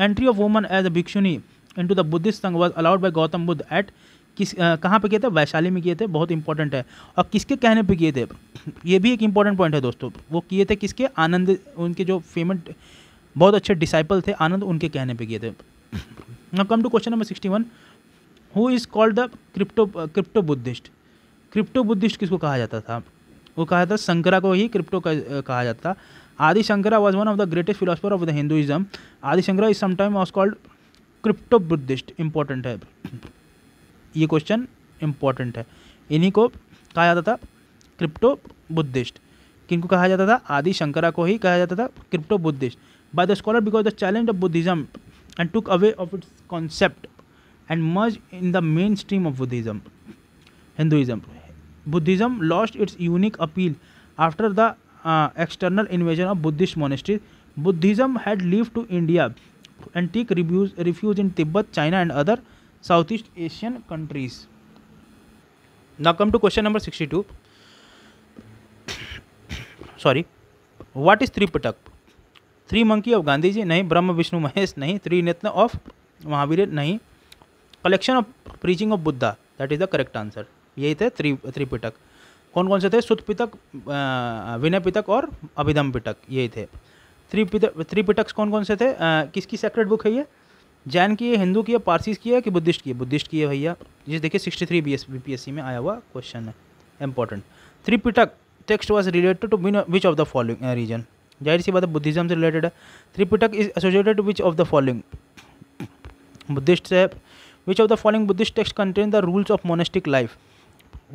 entry of woman as a bhikshuni to the Buddhist Sangh was allowed by Gautam Buddha at किस कहाँ पे किए थे वैशाली में किए थे बहुत इंपॉर्टेंट है और किसके कहने पे किए थे ये भी एक इंपॉर्टेंट पॉइंट है दोस्तों वो किए थे किसके आनंद उनके जो फेमस बहुत अच्छे डिसाइपल थे आनंद उनके कहने पे किए थे now come to question number sixty one who is called the crypto crypto Buddhist crypto Buddhist किसको कहा जाता था वो कहा जाता शंकरा को ही क्रिप्टो कहा जाता था Adi Shankara was one of the greatest philosopher of the Hinduism Adi Shankara is sometime was called crypto Buddhist important है ये क्वेश्चन इम्पोर्टेंट है इन्हीं को कहा जाता था क्रिप्टो बुद्धिस्ट किनको कहा जाता था आदि शंकरा को ही कहा जाता था crypto Buddhist by the scholar because the challenge of Buddhism and took away of its concept and merge in the main stream of Buddhism Hinduism Buddhism lost its unique appeal after the external invasion of Buddhist monasteries Buddhism had leave to India and take refuge refuge in Tibet China and other South East Asian countries now come to question number sixty two sorry what is Tripitaka three monkey of Gandhi ji नहीं ब्रह्म विष्णु महेश नहीं three नेत्न of Mahavir नहीं collection of preaching of Buddha that is the correct answer यही थे त्रि त्रिपिटक कौन कौन से थे सुत पितक विनय पितक और अभिधम पिटक यही थे त्रिपिटक्स कौन कौन से थे आ, किसकी सेक्रेट बुक है ये जैन की है हिंदू की है पारसीज की है कि बुद्धिस्ट की है बुद्धिस्ट की है भैया ये देखिए sixty three B S B P S C में आया हुआ क्वेश्चन है important Tripitaka text was related to which of the following region जाहिर सी बात है बुद्धिज्म से रिलेटेड है Tripitaka is associated which of the following Buddhist से which of the following Buddhist text contain the rules of monastic life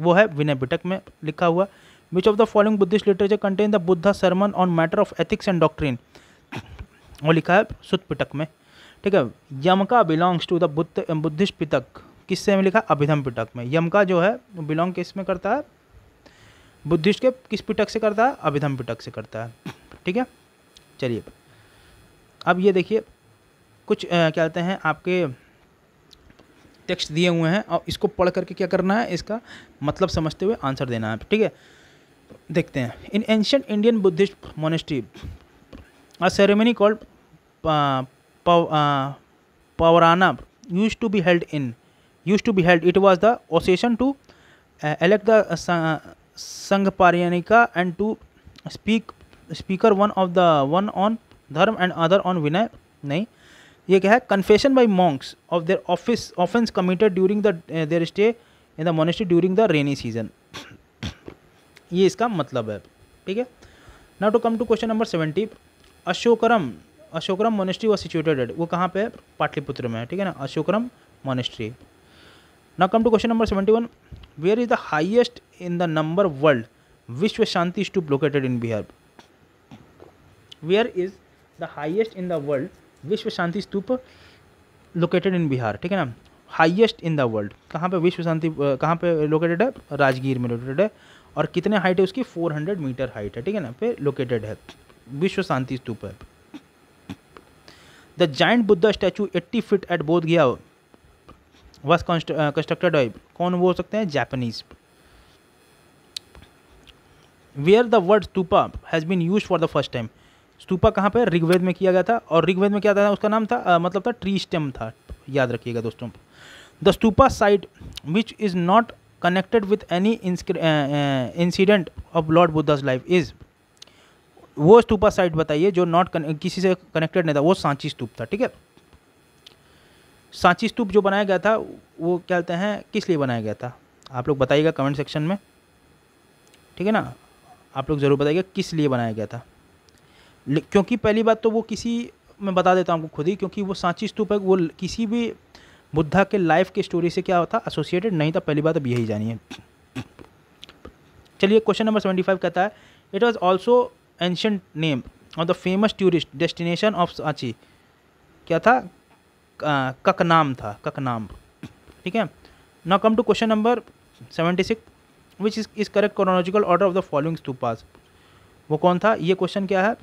वो है विनय पिटक में लिखा हुआ which of the following Buddhist literature contain the Buddha sermon on matter of ethics and doctrine वो लिखा है सुत पिटक में ठीक है Yamaka belongs to the Buddha Buddhist Pitaka किससे में लिखा अभिधम पिटक में यमका जो है बिलोंग किस में करता है बुद्धिस्ट के किस पिटक से करता है अभिधम पिटक से करता है ठीक है चलिए अब ये देखिए कुछ आ, क्या कहते हैं आपके टेक्स्ट दिए हुए हैं और इसको पढ़ करके क्या करना है इसका मतलब समझते हुए आंसर देना है ठीक है देखते हैं in ancient Indian Buddhist monastery a ceremony called Pavarana used to be held in used to be held it was the occasion to elect the uh, Sangh and to speak speaker one of the one Dharma and other on Vinaya नहीं ये क्या है confession by monks of their office offence committed during the their stay in the monastery during the rainy season ये इसका मतलब है ठीक है now to come to question number seventy Ashokaram Ashokaram monastery was situated at वो कहाँ पे है पाटलिपुत्र में है ठीक है ना Ashokaram monastery now come to question number seventy one where is the highest in the number world Vishwa Shanti Stupa located in Bihar where is the highest in the world Vishwa Shanti stupa located in Bihar ठीक है ना हाइएस्ट इन द वर्ल्ड कहाँ पे विश्व शांति कहाँ पे located है राजगीर में लोकेटेड है और कितने हाइट है उसकी 400 मीटर हाइट है ठीक है ना पे लोकेटेड है विश्व शांति स्तूप है the giant Buddha statue 80 feet at Bodh Gaya was constructed uh, कौन हो सकते हैं Japanese where the word stupa has been used for the first time stupa कहाँ पर ऋग्वेद में किया गया था और ऋग्वेद में क्या था उसका नाम था आ, uh, मतलब था ट्री स्टेम था याद रखिएगा दोस्तों the stupa site which is not connected with any incident of Lord Buddha's life is वो स्तूपा साइट बताइए जो नॉट किसी से कनेक्टेड नहीं था वो सांची स्तूप था ठीक है सांची स्तूप जो बनाया गया था वो क्या कहते हैं किस लिए बनाया गया था आप लोग बताइएगा कमेंट सेक्शन में ठीक है ना आप लोग ज़रूर बताइएगा किस लिए बनाया गया था क्योंकि पहली बात तो वो किसी मैं बता देता हूँ आपको खुद ही क्योंकि वो सांची स्तूप है वो किसी भी बुद्धा के लाइफ की स्टोरी से क्या होता एसोसिएटेड नहीं था तो पहली बात अब यही जानिए चलिए क्वेश्चन नंबर सेवेंटी फाइव कहता है it was also ancient name of the famous tourist destination of Sanchi क्या था ककनाम था ककनाम ठीक है now come to question number seventy six which is is correct chronological order of the following stupas वो कौन था ये क्वेश्चन क्या है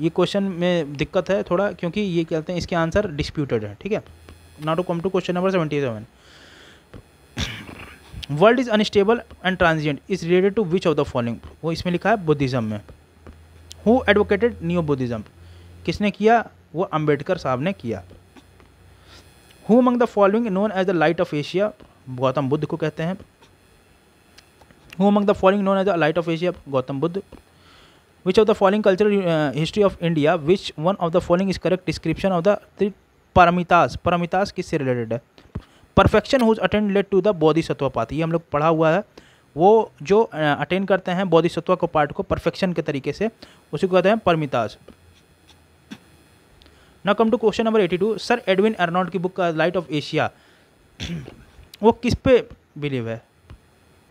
ये क्वेश्चन में दिक्कत है थोड़ा क्योंकि ये कहते हैं इसके आंसर डिस्प्यूटेड है ठीक है now to come to question number seventy seven world is unstable and transient is related to which of the following वो इसमें लिखा है बुद्धिज़्म में हु एडवोकेटेड न्यू बुद्धिज़्म किसने किया वो अम्बेडकर साहब ने किया who among the following known as the light of Asia Gautam Buddha को कहते हैं who among the following known as the light of Asia Gautam Buddha which of the following culture history of India which one of the following is correct description of the three paramitas paramitas किससे related है perfection whose attend led to the bodhisattva path ये हम लोग पढ़ा हुआ है वो जो अटेंड uh, करते हैं बौद्धिसत्व को पार्ट को परफेक्शन के तरीके से उसी को कहते हैं परमिताज ना come to question number eighty two Sir Edwin Arnold की बुक का लाइट ऑफ एशिया वो किस पे बिलीव है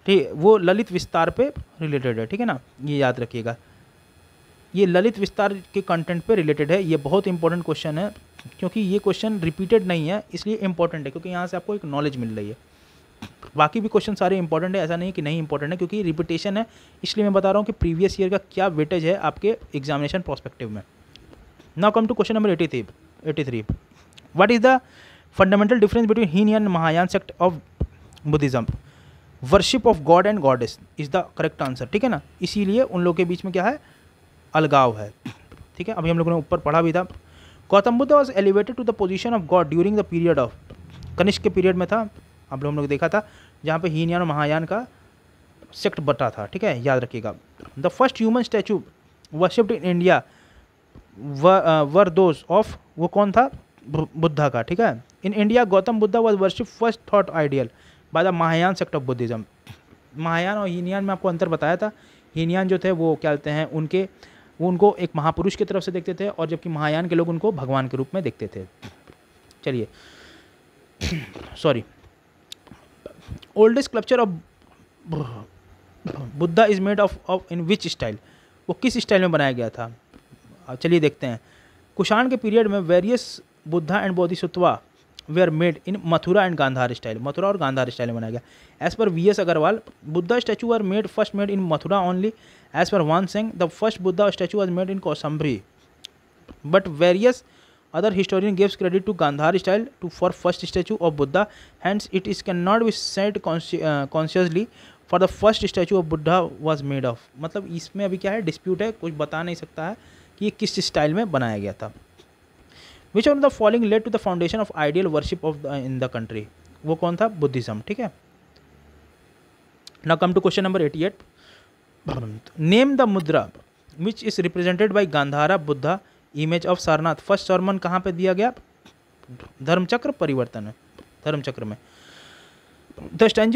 ठीक वो ललित विस्तार पे रिलेटेड है ठीक है ना ये याद रखिएगा ये ललित विस्तार के कंटेंट पे रिलेटेड है ये बहुत इंपॉर्टेंट क्वेश्चन है क्योंकि ये क्वेश्चन रिपीटेड नहीं है इसलिए इंपॉर्टेंट है क्योंकि यहाँ से आपको एक नॉलेज मिल रही है बाकी भी क्वेश्चन सारे इंपॉर्टेंट है ऐसा नहीं कि नहीं इंपॉर्टेंट है क्योंकि रिपीटेशन है इसलिए मैं बता रहा हूँ कि प्रीवियस ईयर का क्या वेटेज है आपके एग्जामिनेशन प्रोस्पेक्टिव में now come to question number eighty three eighty three what is the fundamental difference between Hina and Mahayana sect of Buddhism worship of god and goddess is the correct answer ठीक है ना इसीलिए उन लोगों के बीच में क्या है अलगाव है ठीक है अभी हम लोगों ने ऊपर पढ़ा भी था Gautam Buddha was elevated to the position of god during the period of Kanishka के पीरियड में था अब लोग हम लोग देखा था जहाँ पे हीनयान और महायान का सेक्ट बटा था ठीक है याद रखिएगा the first human statue worshipped in India were those of वो कौन था बुद्धा का ठीक है in India Gautam Buddha was worship first thought idol by the Mahayana sect of Buddhism Mahayana और हीनयान में आपको अंतर बताया था हीनयान जो थे वो क्या कहते हैं उनके वो उनको एक महापुरुष की तरफ से देखते थे और जबकि महायान के लोग उनको भगवान के रूप में देखते थे चलिए sorry oldest sculpture of Buddha is made of of in which style वो किस स्टाइल में बनाया गया था चलिए देखते हैं कुषाण के पीरियड में various Buddha and Bodhisattva were are made in Mathura and Gandhara style Mathura और गांधार स्टाइल में बनाया गया as per V S Agrawal Buddha statue are made first made in Mathura only as per one Singh the first Buddha statue was made in Kausambi but various other historian gives credit to Gandhara style to for first statue of Buddha hence it is can not B set consciously for the first statue of Buddha was made of मतलब इसमें अभी क्या है dispute है कुछ बता नहीं सकता है कि ये किस स्टाइल में बनाया गया था which on the following led to the foundation of idol worship of in the country वो कौन था बुद्धिज्म ठीक है ना come to question number eighty eight name the mudra which is represented by Gandhara Buddha image of Sarnath first sermon कहाँ पे दिया गया धर्मचक्र परिवर्तन है धर्मचक्र में the stand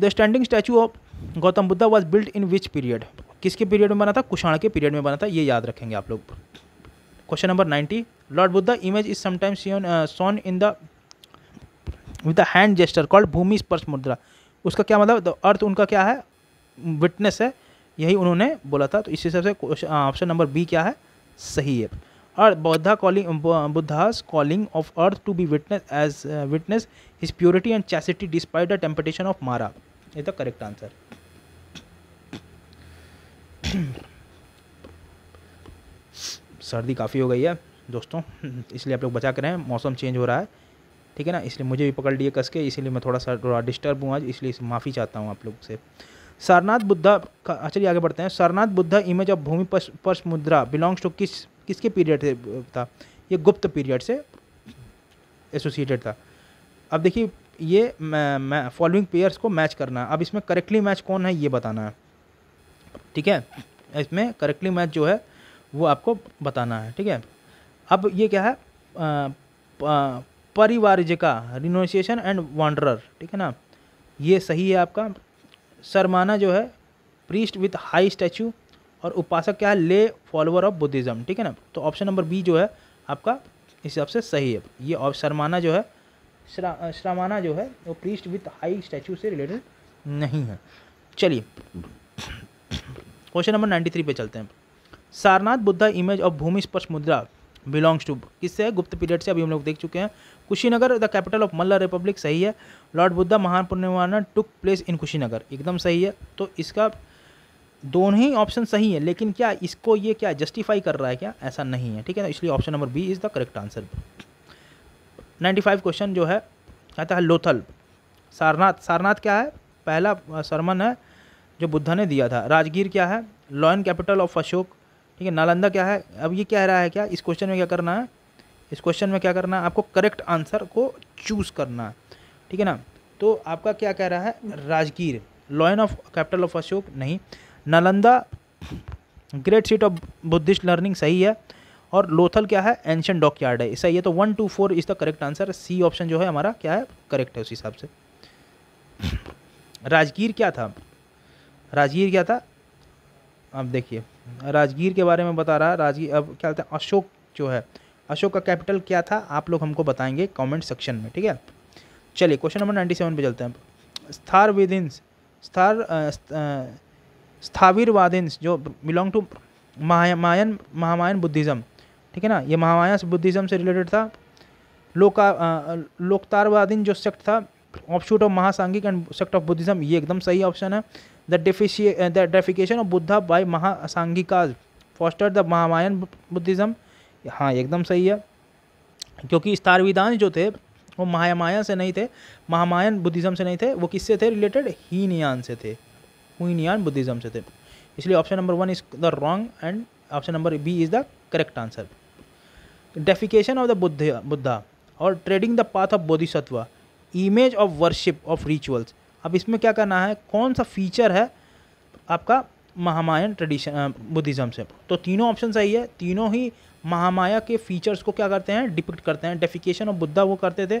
the standing statue of Gautam Buddha was built in which period किसके पीरियड में बना था कुषाण के पीरियड में बना था ये याद रखेंगे आप लोग question number ninety Lord Buddha image is sometimes shown in the with the with a Bhumi Sparsha Mudra उसका क्या मतलब अर्थ उनका क्या है विटनेस है यही उन्होंने बोला था तो इस हिसाब से ऑप्शन नंबर बी क्या है सही है और Buddha calling uh, uh, Buddha's calling of earth to be witness as witness his purity and chastity despite the temptation of Mara ये द करेक्ट आंसर सर्दी काफ़ी हो गई है दोस्तों इसलिए आप लोग बचा करें मौसम चेंज हो रहा है ठीक है ना इसलिए मुझे भी पकड़ लिए कस के इसीलिए मैं थोड़ा सा थोड़ा डिस्टर्ब हूँ आज इसलिए माफ़ी चाहता हूँ आप लोग से सारनाथ बुद्धा का चलिए अच्छा आगे बढ़ते हैं Sarnath Buddha image of Bhumi Sparsha Mudra belongs to किस किसके पीरियड से था ये गुप्त पीरियड से एसोसिएटेड था अब देखिए ये मैं फॉलोइंग पेयर्स को मैच करना है अब इसमें करेक्टली मैच कौन है ये बताना है ठीक है इसमें करेक्टली मैच जो है वो आपको बताना है ठीक है अब ये क्या है परिवारजिका रिनोसिएशन एंड वांडरर ठीक है ना ये सही है आपका सरमाना जो है प्रीस्ट विथ हाई स्टैचू और उपासक क्या है ले फॉलोअर ऑफ बुद्धिज़्म ठीक है ना तो ऑप्शन नंबर बी जो है आपका इस हिसाब से सही है ये और शर्माना जो है श्रा, जो है वो प्रीस्ट विथ हाई स्टैचू से रिलेटेड नहीं है चलिए क्वेश्चन नंबर नाइन्टी थ्री पे चलते हैं Sarnath Buddha image of Bhumi Sparsha Mudra belongs to किससे है गुप्त पीरियड से अभी हम लोग देख चुके हैं Kushinagar the capital of Malla republic सही है लॉर्ड बुद्धा महान पुण्यवान टुक प्लेस इन कुशीनगर एकदम सही है तो इसका दोनों ही ऑप्शन सही है लेकिन क्या इसको ये क्या जस्टिफाई कर रहा है क्या ऐसा नहीं है ठीक है ना इसलिए option number B is the correct answer ninety five question जो है कहता है लोथल सारनाथ सारनाथ क्या है पहला सरमन है जो बुद्धा ने दिया था राजगीर क्या है लॉयन कैपिटल ऑफ अशोक ठीक है नालंदा क्या है अब ये कह रहा है क्या इस क्वेश्चन में क्या करना है इस क्वेश्चन में क्या करना है आपको करेक्ट आंसर को चूज़ करना है ठीक है ना तो आपका क्या कह रहा है Rajgir lion of capital of Ashok नहीं Nalanda great seat of Buddhist learning सही है और लोथल क्या है एंशंट यार्ड है सही है तो one two four is the correct answer C option जो है हमारा क्या है करेक्ट है उस हिसाब से राजगीर क्या था राजगीर क्या था आप देखिए राजगीर के बारे में बता रहा है राजगीर अब क्या कहते हैं अशोक जो है अशोक का कैपिटल क्या था आप लोग हमको बताएंगे कमेंट सेक्शन में ठीक है चलिए क्वेश्चन नंबर नाइन्टी सेवन पर चलते हैं स्थार विदिन्स स्थार स्थावीर वादिन्स जो बिलोंग टू महायान महामायन बुद्धिज़्म ठीक है ना ये महामायन बुद्धिज़्म से रिलेटेड था लोका लोकतारवादीन जो सेक्ट था offshoot of Mahasanghika and sect of Buddhism ये एकदम सही ऑप्शन है द डिफिशिय the deification of Buddha by by foster the महामायन बुद्धिज्म हाँ एकदम सही है क्योंकि स्तार विदान जो थे वो महामाया से नहीं थे महामायन बुद्धिज़्म से नहीं थे वो किससे थे रिलेटेड हीनयान से थे हुनियान बुद्धिज़्म से थे इसलिए option number one is the wrong and option number B is the correct answer deification of the Buddha Buddha और treading the path of Bodhisattva image of worship of rituals अब इसमें क्या करना है कौन सा फीचर है आपका महामायन ट्रेडिशन बुद्धिज़्म से तो तीनों ऑप्शन सही है तीनों ही महामाया के फीचर्स को क्या करते हैं डिपिक्ट करते हैं डेफिकेशन ऑफ बुद्धा वो करते थे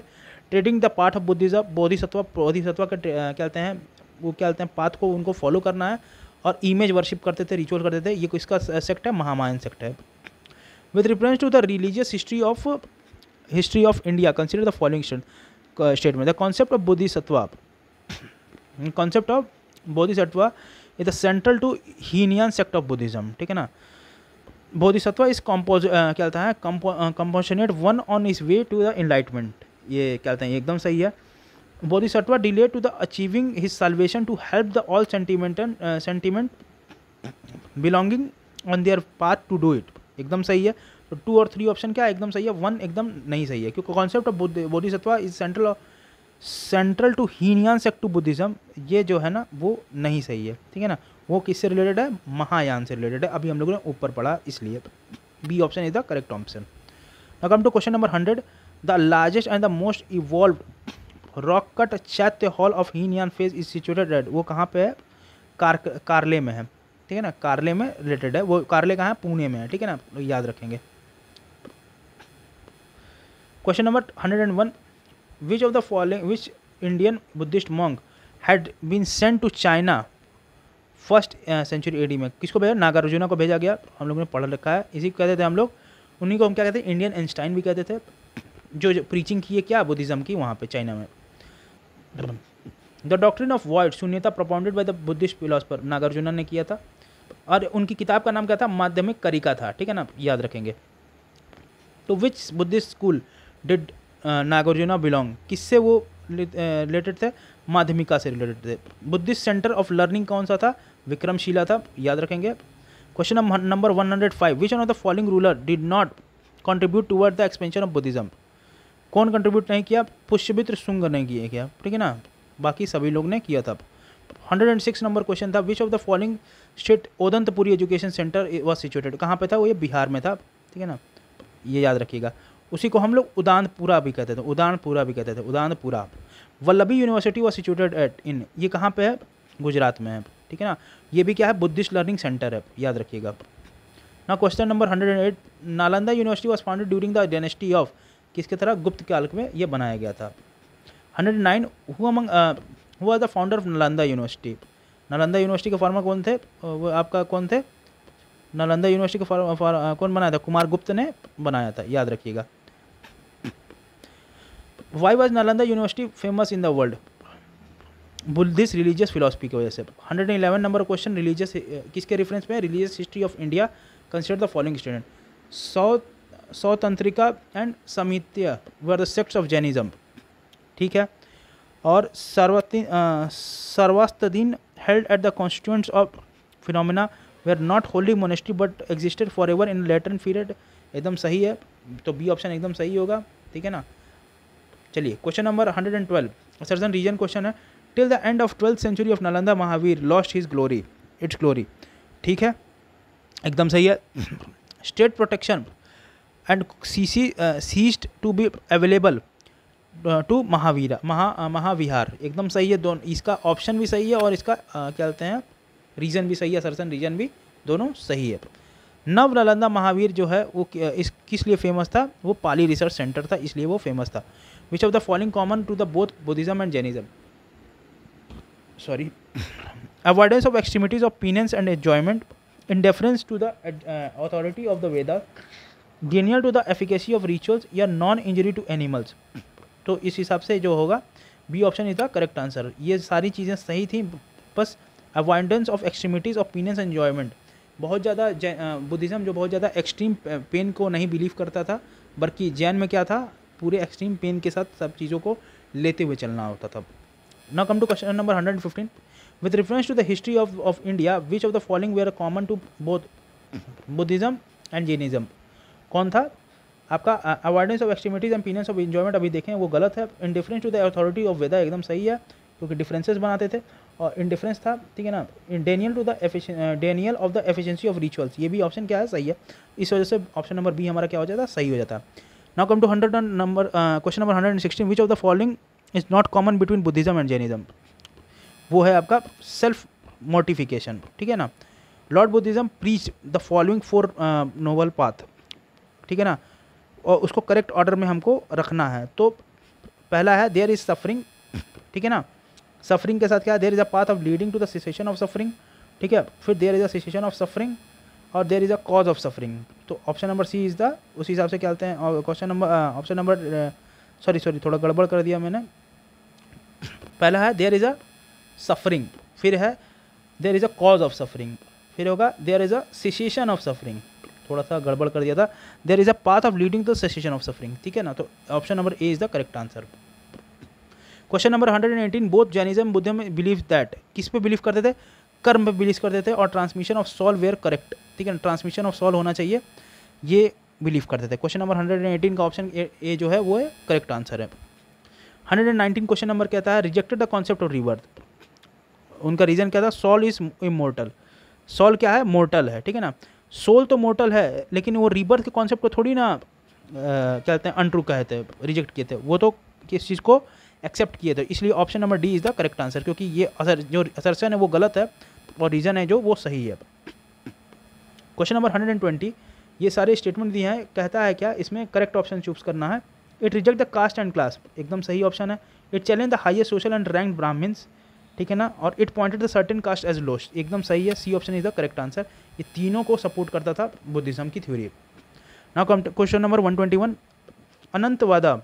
treading the part of Buddhism Bodhisattva Bodhisattva का क्या कहते हैं वो क्या कहते हैं पाथ को उनको फॉलो करना है और इमेज वर्शिप करते थे रिचुअल करते थे ये इसका सेक्ट है महामायन सेक्ट है with reference to the religious history of history of India consider the following statement the concept of Bodhisattva concept of Bodhisattva is the central to Hinayana sect of Buddhism ठीक है ना बोधिसत्व इज कॉम्पोज क्या होता है compassionate one on his way to the enlightenment ये क्या होता है एकदम सही है Bodhisattva delay to the achieving his salvation to help the all and sentiment belonging on their path to do it एकदम सही है तो टू और थ्री ऑप्शन क्या है एकदम सही है वन एकदम नहीं सही है क्योंकि concept of Bodhisattva is central of central to Hinayana sect to Buddhism ये जो है ना वो नहीं सही है ठीक है ना वो किससे रिलेटेड है महायान से रिलेटेड है अभी हम लोगों ने ऊपर पढ़ा इसलिए B option is the correct option ना come to question number hundred the largest and the most evolve rock cut chaitya hall of Hinayana phase is situated at वो कहाँ पे है कार कार्ले में है ठीक है ना कार्ले में रिलेटेड है वो कार्ले कहाँ है पुणे में है ठीक है ना याद रखेंगे question number hundred and one which of the following which Indian Buddhist monk had been sent to China first century AD में किसको भेजा नागार्जुना को भेजा गया हम लोगों ने पढ़ रखा है इसी को कहते थे हम लोग उन्हीं को हम क्या कहते हैं इंडियन एंस्टाइन भी कहते थे जो, जो प्रीचिंग की है क्या बुद्धिज़्म की वहाँ पे चाइना में the doctrine of word Shunyata propounded by the Buddhist philosopher Nagarjuna ने किया था और उनकी किताब का नाम क्या था माध्यमिक करिका था ठीक है ना याद रखेंगे तो which Buddhist school did Nagarjuna belong किससे वो रिलेटेड थे माध्यमिका से रिलेटेड थे बुद्धिस्ट सेंटर ऑफ लर्निंग कौन सा था विक्रमशिला था याद रखेंगे question number one hundred five which one of the following ruler did not contribute toward the expansion of Buddhism कौन कंट्रीब्यूट नहीं किया पुष्यमित्र सुंग ने किया क्या ठीक है ना बाकी सभी लोग ने किया था hundred and six number question था which of the following state Odantapuri education centre was situated कहाँ पे था वो ये बिहार में था ठीक है ना ये याद रखिएगा उसी को हम लोग उदानपुरा भी कहते थे उदानपुरा भी कहते थे Udanpura Vallabhi university was situated at in ये कहाँ पे है गुजरात में है ठीक है ना ये भी क्या है बुद्धिस्ट लर्निंग सेंटर है याद रखिएगा ना question number hundred and eight Nalanda university was founded during the dynasty of किसके तरह गुप्त काल में ये बनाया गया था हंड्रेड नाइन हुआ मंग हुआ the founder of Nalanda university Nalanda university के फार्मर कौन थे uh, वो आपका कौन थे नालंदा यूनिवर्सिटी के फार्मर uh, कौन बनाया था कुमार गुप्त ने बनाया था याद रखिएगा why was Nalanda university famous in the world Buddhist religious philosophy की वजह से hundred and eleven number question religious किसके रेफरेंस में religious history of India consider the following student सौ Sautrantika and Sammitiya were the sects of Jainism ठीक है और सर्वति Sarvastivadin held at the constituents of phenomena they are not wholly monastery but existed for ever in later period एकदम सही है तो B option एकदम सही होगा ठीक है ना चलिए question number hundred and twelve सर्जन रीजन क्वेश्चन है till the end of twelfth century of Nalanda Mahavir lost his glory its glory ठीक है एकदम सही है स्टेट प्रोटेक्शन एंड सी सी ceased to be available to Mahavira महा महाविहार एकदम सही है दोनों इसका ऑप्शन भी सही है और इसका uh, क्या कहते हैं रीज़न भी सही है सरसन रीज़न भी दोनों सही है नव नालंदा महावीर जो है वो uh, इस किस लिए फेमस था वो पाली रिसर्च सेंटर था इसलिए वो फेमस था which of the following common to the both Buddhism and Jainism sorry avoidance of extremities of penance and enjoyment in deference to the authority of the Veda denial to the efficacy of rituals या non injury to animals तो इस हिसाब से जो होगा B option is the correct answer ये सारी चीज़ें सही थी बस avoidance of extremities of penance enjoyment बहुत ज़्यादा बुद्धिज्म जो बहुत ज़्यादा एक्सट्रीम पेन को नहीं बिलीव करता था बल्कि जैन में क्या था पूरे एक्सट्रीम पेन के साथ सब चीज़ों को लेते हुए चलना होता था ना come to question number hundred fifteen with reference to the history of of India which of the following were common to both Buddhism and Jainism कौन था आपका avoidance of extremities and penance of enjoyment अभी देखें वो गलत है in difference to the authority of Veda एकदम सही है क्योंकि डिफरेंसेस बनाते थे और इन डिफरेंस था ठीक है ना in denial to the denial of the efficiency of rituals ये भी ऑप्शन क्या है सही है इस वजह से ऑप्शन नंबर बी हमारा क्या हो जाता सही हो जाता है Now come to and number number uh, question number 116 which of the following is not common between Buddhism and Jainism वो है आपका सेल्फ मोटिफिकेशन ठीक है ना Lord Buddhism preach the following four noble path ठीक है ना और उसको करेक्ट ऑर्डर में हमको रखना है तो पहला है देयर इज सफरिंग ठीक है ना सफरिंग के साथ क्या है there is a path of leading to the situation of suffering ठीक है फिर there is a situation of suffering और there is a cause of suffering तो option number C is the उसी हिसाब से क्या कहते हैं question number option number sorry sorry थोड़ा गड़बड़ कर दिया मैंने पहला है देर इज़ अ सफरिंग फिर है there is a cause of suffering फिर होगा there is a situation of suffering थोड़ा सा गड़बड़ कर दिया था there is a path of leading to session of suffering ठीक है ना तो option number A is the correct answer question number hundred and eighteen both Jainism Buddha believe that किस पे बिलीव करते थे कर्म में बिलीव कर देते हैं और transmission of soul were correct ठीक है ना ट्रांसमिशन ऑफ सॉल्व होना चाहिए ये बिलीव कर देते हैं question number hundred and eighteen का ऑप्शन ए जो है वो है करेक्ट आंसर है hundred and nineteen question number कहता है rejected the concept of rebirth उनका रीज़न क्या था सॉल इज इमोर्टल सॉल क्या है मोर्टल है ठीक है ना सोल तो मोर्टल है लेकिन वो रिबर्थ के कॉन्सेप्ट को थोड़ी ना क्या कहते हैं अनट्रू कहते हैं रिजेक्ट किए थे वो तो किस चीज़ को एक्सेप्ट किए थे इसलिए option number D is the correct answer क्योंकि ये असर जो असरसन है वो गलत है और रीज़न है जो वो सही है question number hundred and twenty ये सारे स्टेटमेंट दिए हैं कहता है क्या इसमें करेक्ट ऑप्शन चूज करना है it reject the caste and class एकदम सही ऑप्शन है it challenge the highest social and rank Brahmins ठीक है ना और it pointed the certain caste as lost एकदम सही है C option is the correct answer ये तीनों को सपोर्ट करता था बुद्धिज्म की theory now question number one twenty one Anattavada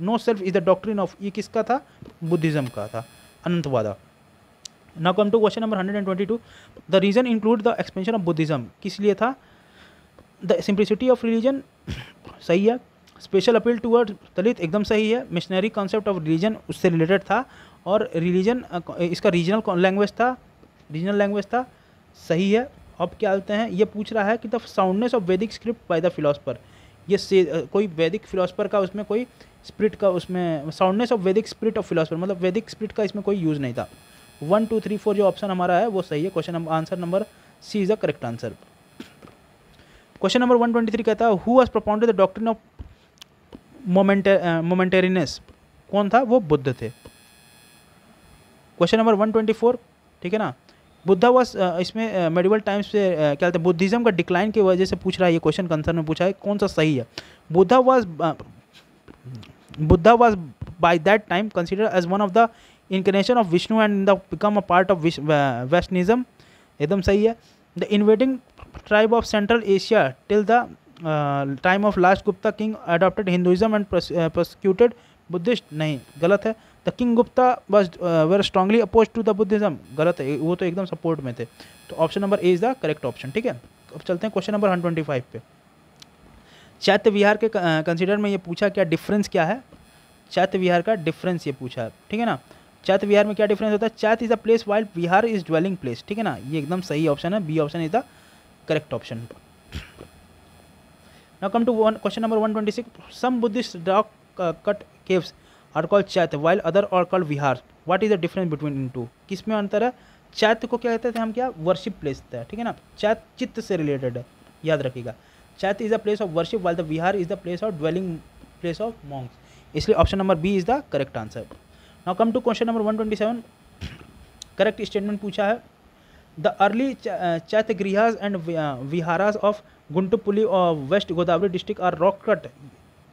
no self is the doctrine of ये किसका था बुद्धिज्म का था अनंतवादा ना come to question number hundred and twenty two the reason include the expansion of Buddhism किस लिए था द सिंप्लिसिटी ऑफ रिलीजन सही है special appeal to toward Dalit एकदम सही है मिशनरी कॉन्सेप्ट ऑफ रिलीजन उससे रिलेटेड था और रिलीजन इसका रीजनल लैंग्वेज था रीजनल लैंग्वेज था सही है अब क्या आते हैं ये पूछ रहा है कि the soundness of Vedic script by the philosopher ये से कोई वैदिक फिलोसफर का उसमें कोई स्प्रिट का उसमें साउंडनेस ऑफ वैदिक स्प्रिट ऑफ फिलोसफर मतलब वैदिक स्प्रिट का इसमें कोई यूज़ नहीं था वन टू थ्री फोर जो ऑप्शन हमारा है वो सही है question answer number C is the correct answer question number one twenty three कहता है who has propounded the doctrine of moment momentariness कौन था वो बुद्ध थे question number one twenty four ठीक है ना बुद्धा वॉज इसमें मेडिवल टाइम्स पे क्या कहते हैं बुद्धिज़्म का डिक्लाइन की वजह से पूछ रहा है ये क्वेश्चन कंसर्न में पूछा है कौन सा सही है Buddha was Buddha was by that time consider as one of the incarnation of Vishnu and the become a part of Vish, एकदम सही है the invading tribe of central Asia till the time of last Gupta king adopted Hinduism and prosecuted Buddhist नहीं गलत है the king Gupta was were strongly oppose to the Buddhism गलत है वो तो एकदम सपोर्ट में थे तो option number A is the correct option ठीक है अब चलते हैं question number one twenty five पे चैत्य विहार के कंसिडर में ये पूछा क्या डिफरेंस क्या है चैत्य विहार का डिफरेंस ये पूछा है ठीक है ना चैत्य विहार में क्या डिफरेंस होता है chaitya is a place while vihara is dwelling place ठीक है ना ये एकदम सही ऑप्शन है B option is the correct option come to one question number one twenty six some Buddhist rock cut caves are called chaitya while other are called vihara what is the difference between in two किस में अंतर है चैत को क्या कहते थे हम क्या वर्शिप प्लेस है ठीक है ना चैत चित्त से रिलेटेड है याद रखिएगा chaitya is the place of worship while the vihara is the place of dwelling place of monks. इसलिए option number B is the correct answer now come to question number one twenty seven correct statement पूछा है the early चैत गृहस and विहारास of Guntupalli और west Godavari district are rock cut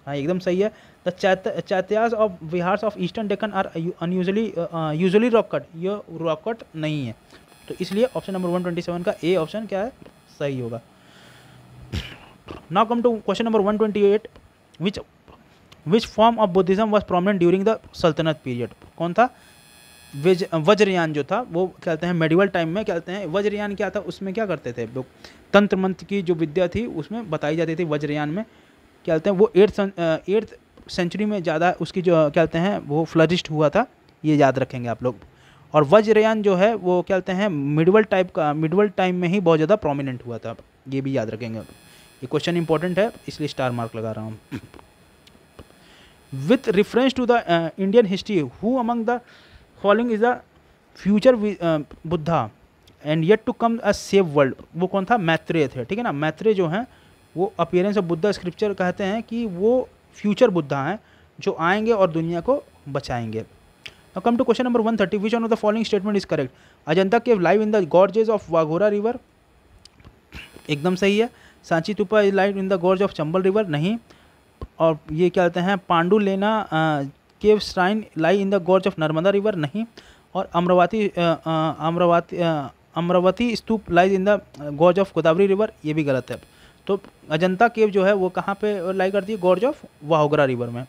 हाँ एकदम सही है the chaitya chaityas of viharas of eastern Deccan are unusually usually rock cut ये rock cut नहीं है तो इसलिए option number one twenty seven का ए ऑप्शन क्या है सही होगा now come to question number 128 which which form of buddhism was prominent during the सल्तनत period कौन था वज वज्रयान जो था वो कहते हैं मेडिवल टाइम में क्या कहते हैं वज्रयान क्या था उसमें क्या करते थे लोग तंत्र मंत्र की जो विद्या थी उसमें बताई जाती थी वज्रयान में क्या कहते हैं वो एट्थ एट्थ सेंचुरी में ज़्यादा उसकी जो क्या कहते हैं वो फ्लरिस्ट हुआ था ये याद रखेंगे आप लोग और वज्रयान जो है वो क्या कहते हैं मिडवल टाइप का मिडवल टाइम में ही बहुत ज़्यादा प्रोमिनेंट हुआ था ये भी याद रखेंगे आप ये क्वेश्चन इंपॉर्टेंट है इसलिए स्टार मार्क लगा रहा हूँ with reference to the Indian history who among the following is the future Buddha and yet to come a save world वो कौन था मैत्रेय थे ठीक है ना मैत्रेय जो हैं वो अपियरेंस ऑफ बुद्धा स्क्रिप्चर कहते हैं कि वो फ्यूचर बुद्धा हैं जो आएंगे और दुनिया को बचाएंगे come to question number one thirty which one of the following statement is correct Ajanta cave live in the gorges of Waghora river एकदम सही है Sanchi stupa is lied in the gorge of Chambal river नहीं और ये क्या कहते हैं Pandu Lena cave shrine lie in the gorge of Narmada river नहीं और Amaravati Amaravati Amaravati stupa lies in the gorge of Godavari river ये भी गलत है तो अजंता केव जो है वो कहाँ पे लाई करती है गोर्ज ऑफ वाहोगरा रिवर में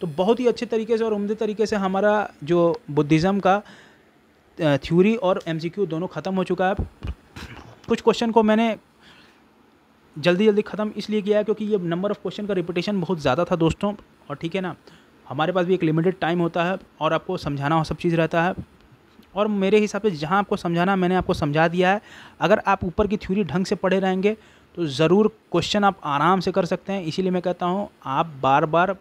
तो बहुत ही अच्छे तरीके से और उमदे तरीके से हमारा जो बुद्धिज़्म का थ्योरी और एमसीक्यू दोनों ख़त्म हो चुका है कुछ क्वेश्चन को मैंने जल्दी जल्दी ख़त्म इसलिए किया है क्योंकि ये नंबर ऑफ़ क्वेश्चन का रिपीटेशन बहुत ज़्यादा था दोस्तों और ठीक है ना हमारे पास भी एक लिमिटेड टाइम होता है और आपको समझाना हो सब चीज़ रहता है और मेरे हिसाब से जहाँ आपको समझाना मैंने आपको समझा दिया है अगर आप ऊपर की थ्योरी ढंग से पढ़े रहेंगे तो ज़रूर क्वेश्चन आप आराम से कर सकते हैं इसीलिए मैं कहता हूँ आप बार बार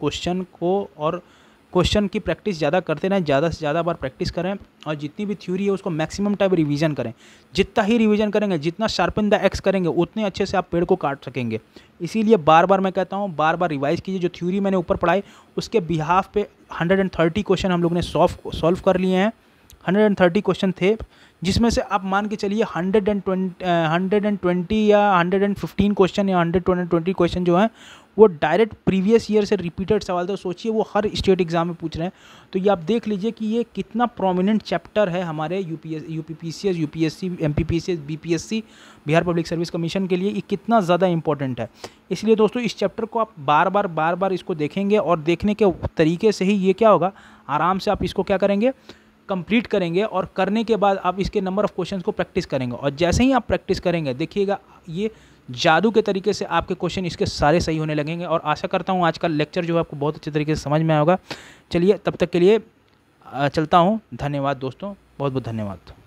क्वेश्चन को और क्वेश्चन की प्रैक्टिस ज़्यादा करते रहें ज़्यादा से ज़्यादा बार प्रैक्टिस करें और जितनी भी थ्योरी है उसको मैक्सिमम टाइम रिवीजन करें जितना ही रिवीजन करेंगे जितना शार्पन द एक्स करेंगे उतने अच्छे से आप पेड़ को काट सकेंगे इसीलिए बार बार मैं कहता हूँ बार बार रिवाइज़ कीजिए जो थ्योरी मैंने ऊपर पढ़ाई उसके बिहाफ पे हंड्रेड क्वेश्चन हम लोग ने सॉल्व सॉल्व कर लिए हैं हंड्रेड क्वेश्चन थे जिसमें से आप मान के चलिए एंड ट्वेंटी या हंड्रेड क्वेश्चन या हंड्रेड क्वेश्चन जो हैं वो डायरेक्ट प्रीवियस ईयर से रिपीटेड सवाल था सोचिए वो हर स्टेट एग्ज़ाम में पूछ रहे हैं तो ये आप देख लीजिए कि ये कितना प्रोमिनेंट चैप्टर है हमारे U P S U P P C S U P S C M P P C S B P S C Bihar public service commission के लिए ये कितना ज़्यादा इंपॉर्टेंट है इसलिए दोस्तों इस चैप्टर को आप बार बार बार बार इसको देखेंगे और देखने के तरीके से ही ये क्या होगा आराम से आप इसको क्या करेंगे कंप्लीट करेंगे और करने के बाद आप इसके नंबर ऑफ क्वेश्चंस को प्रैक्टिस करेंगे और जैसे ही आप प्रैक्टिस करेंगे देखिएगा ये जादू के तरीके से आपके क्वेश्चन इसके सारे सही होने लगेंगे और आशा करता हूँ आज का लेक्चर जो है आपको बहुत अच्छे तरीके से समझ में आएगा चलिए तब तक के लिए चलता हूँ धन्यवाद दोस्तों बहुत बहुत धन्यवाद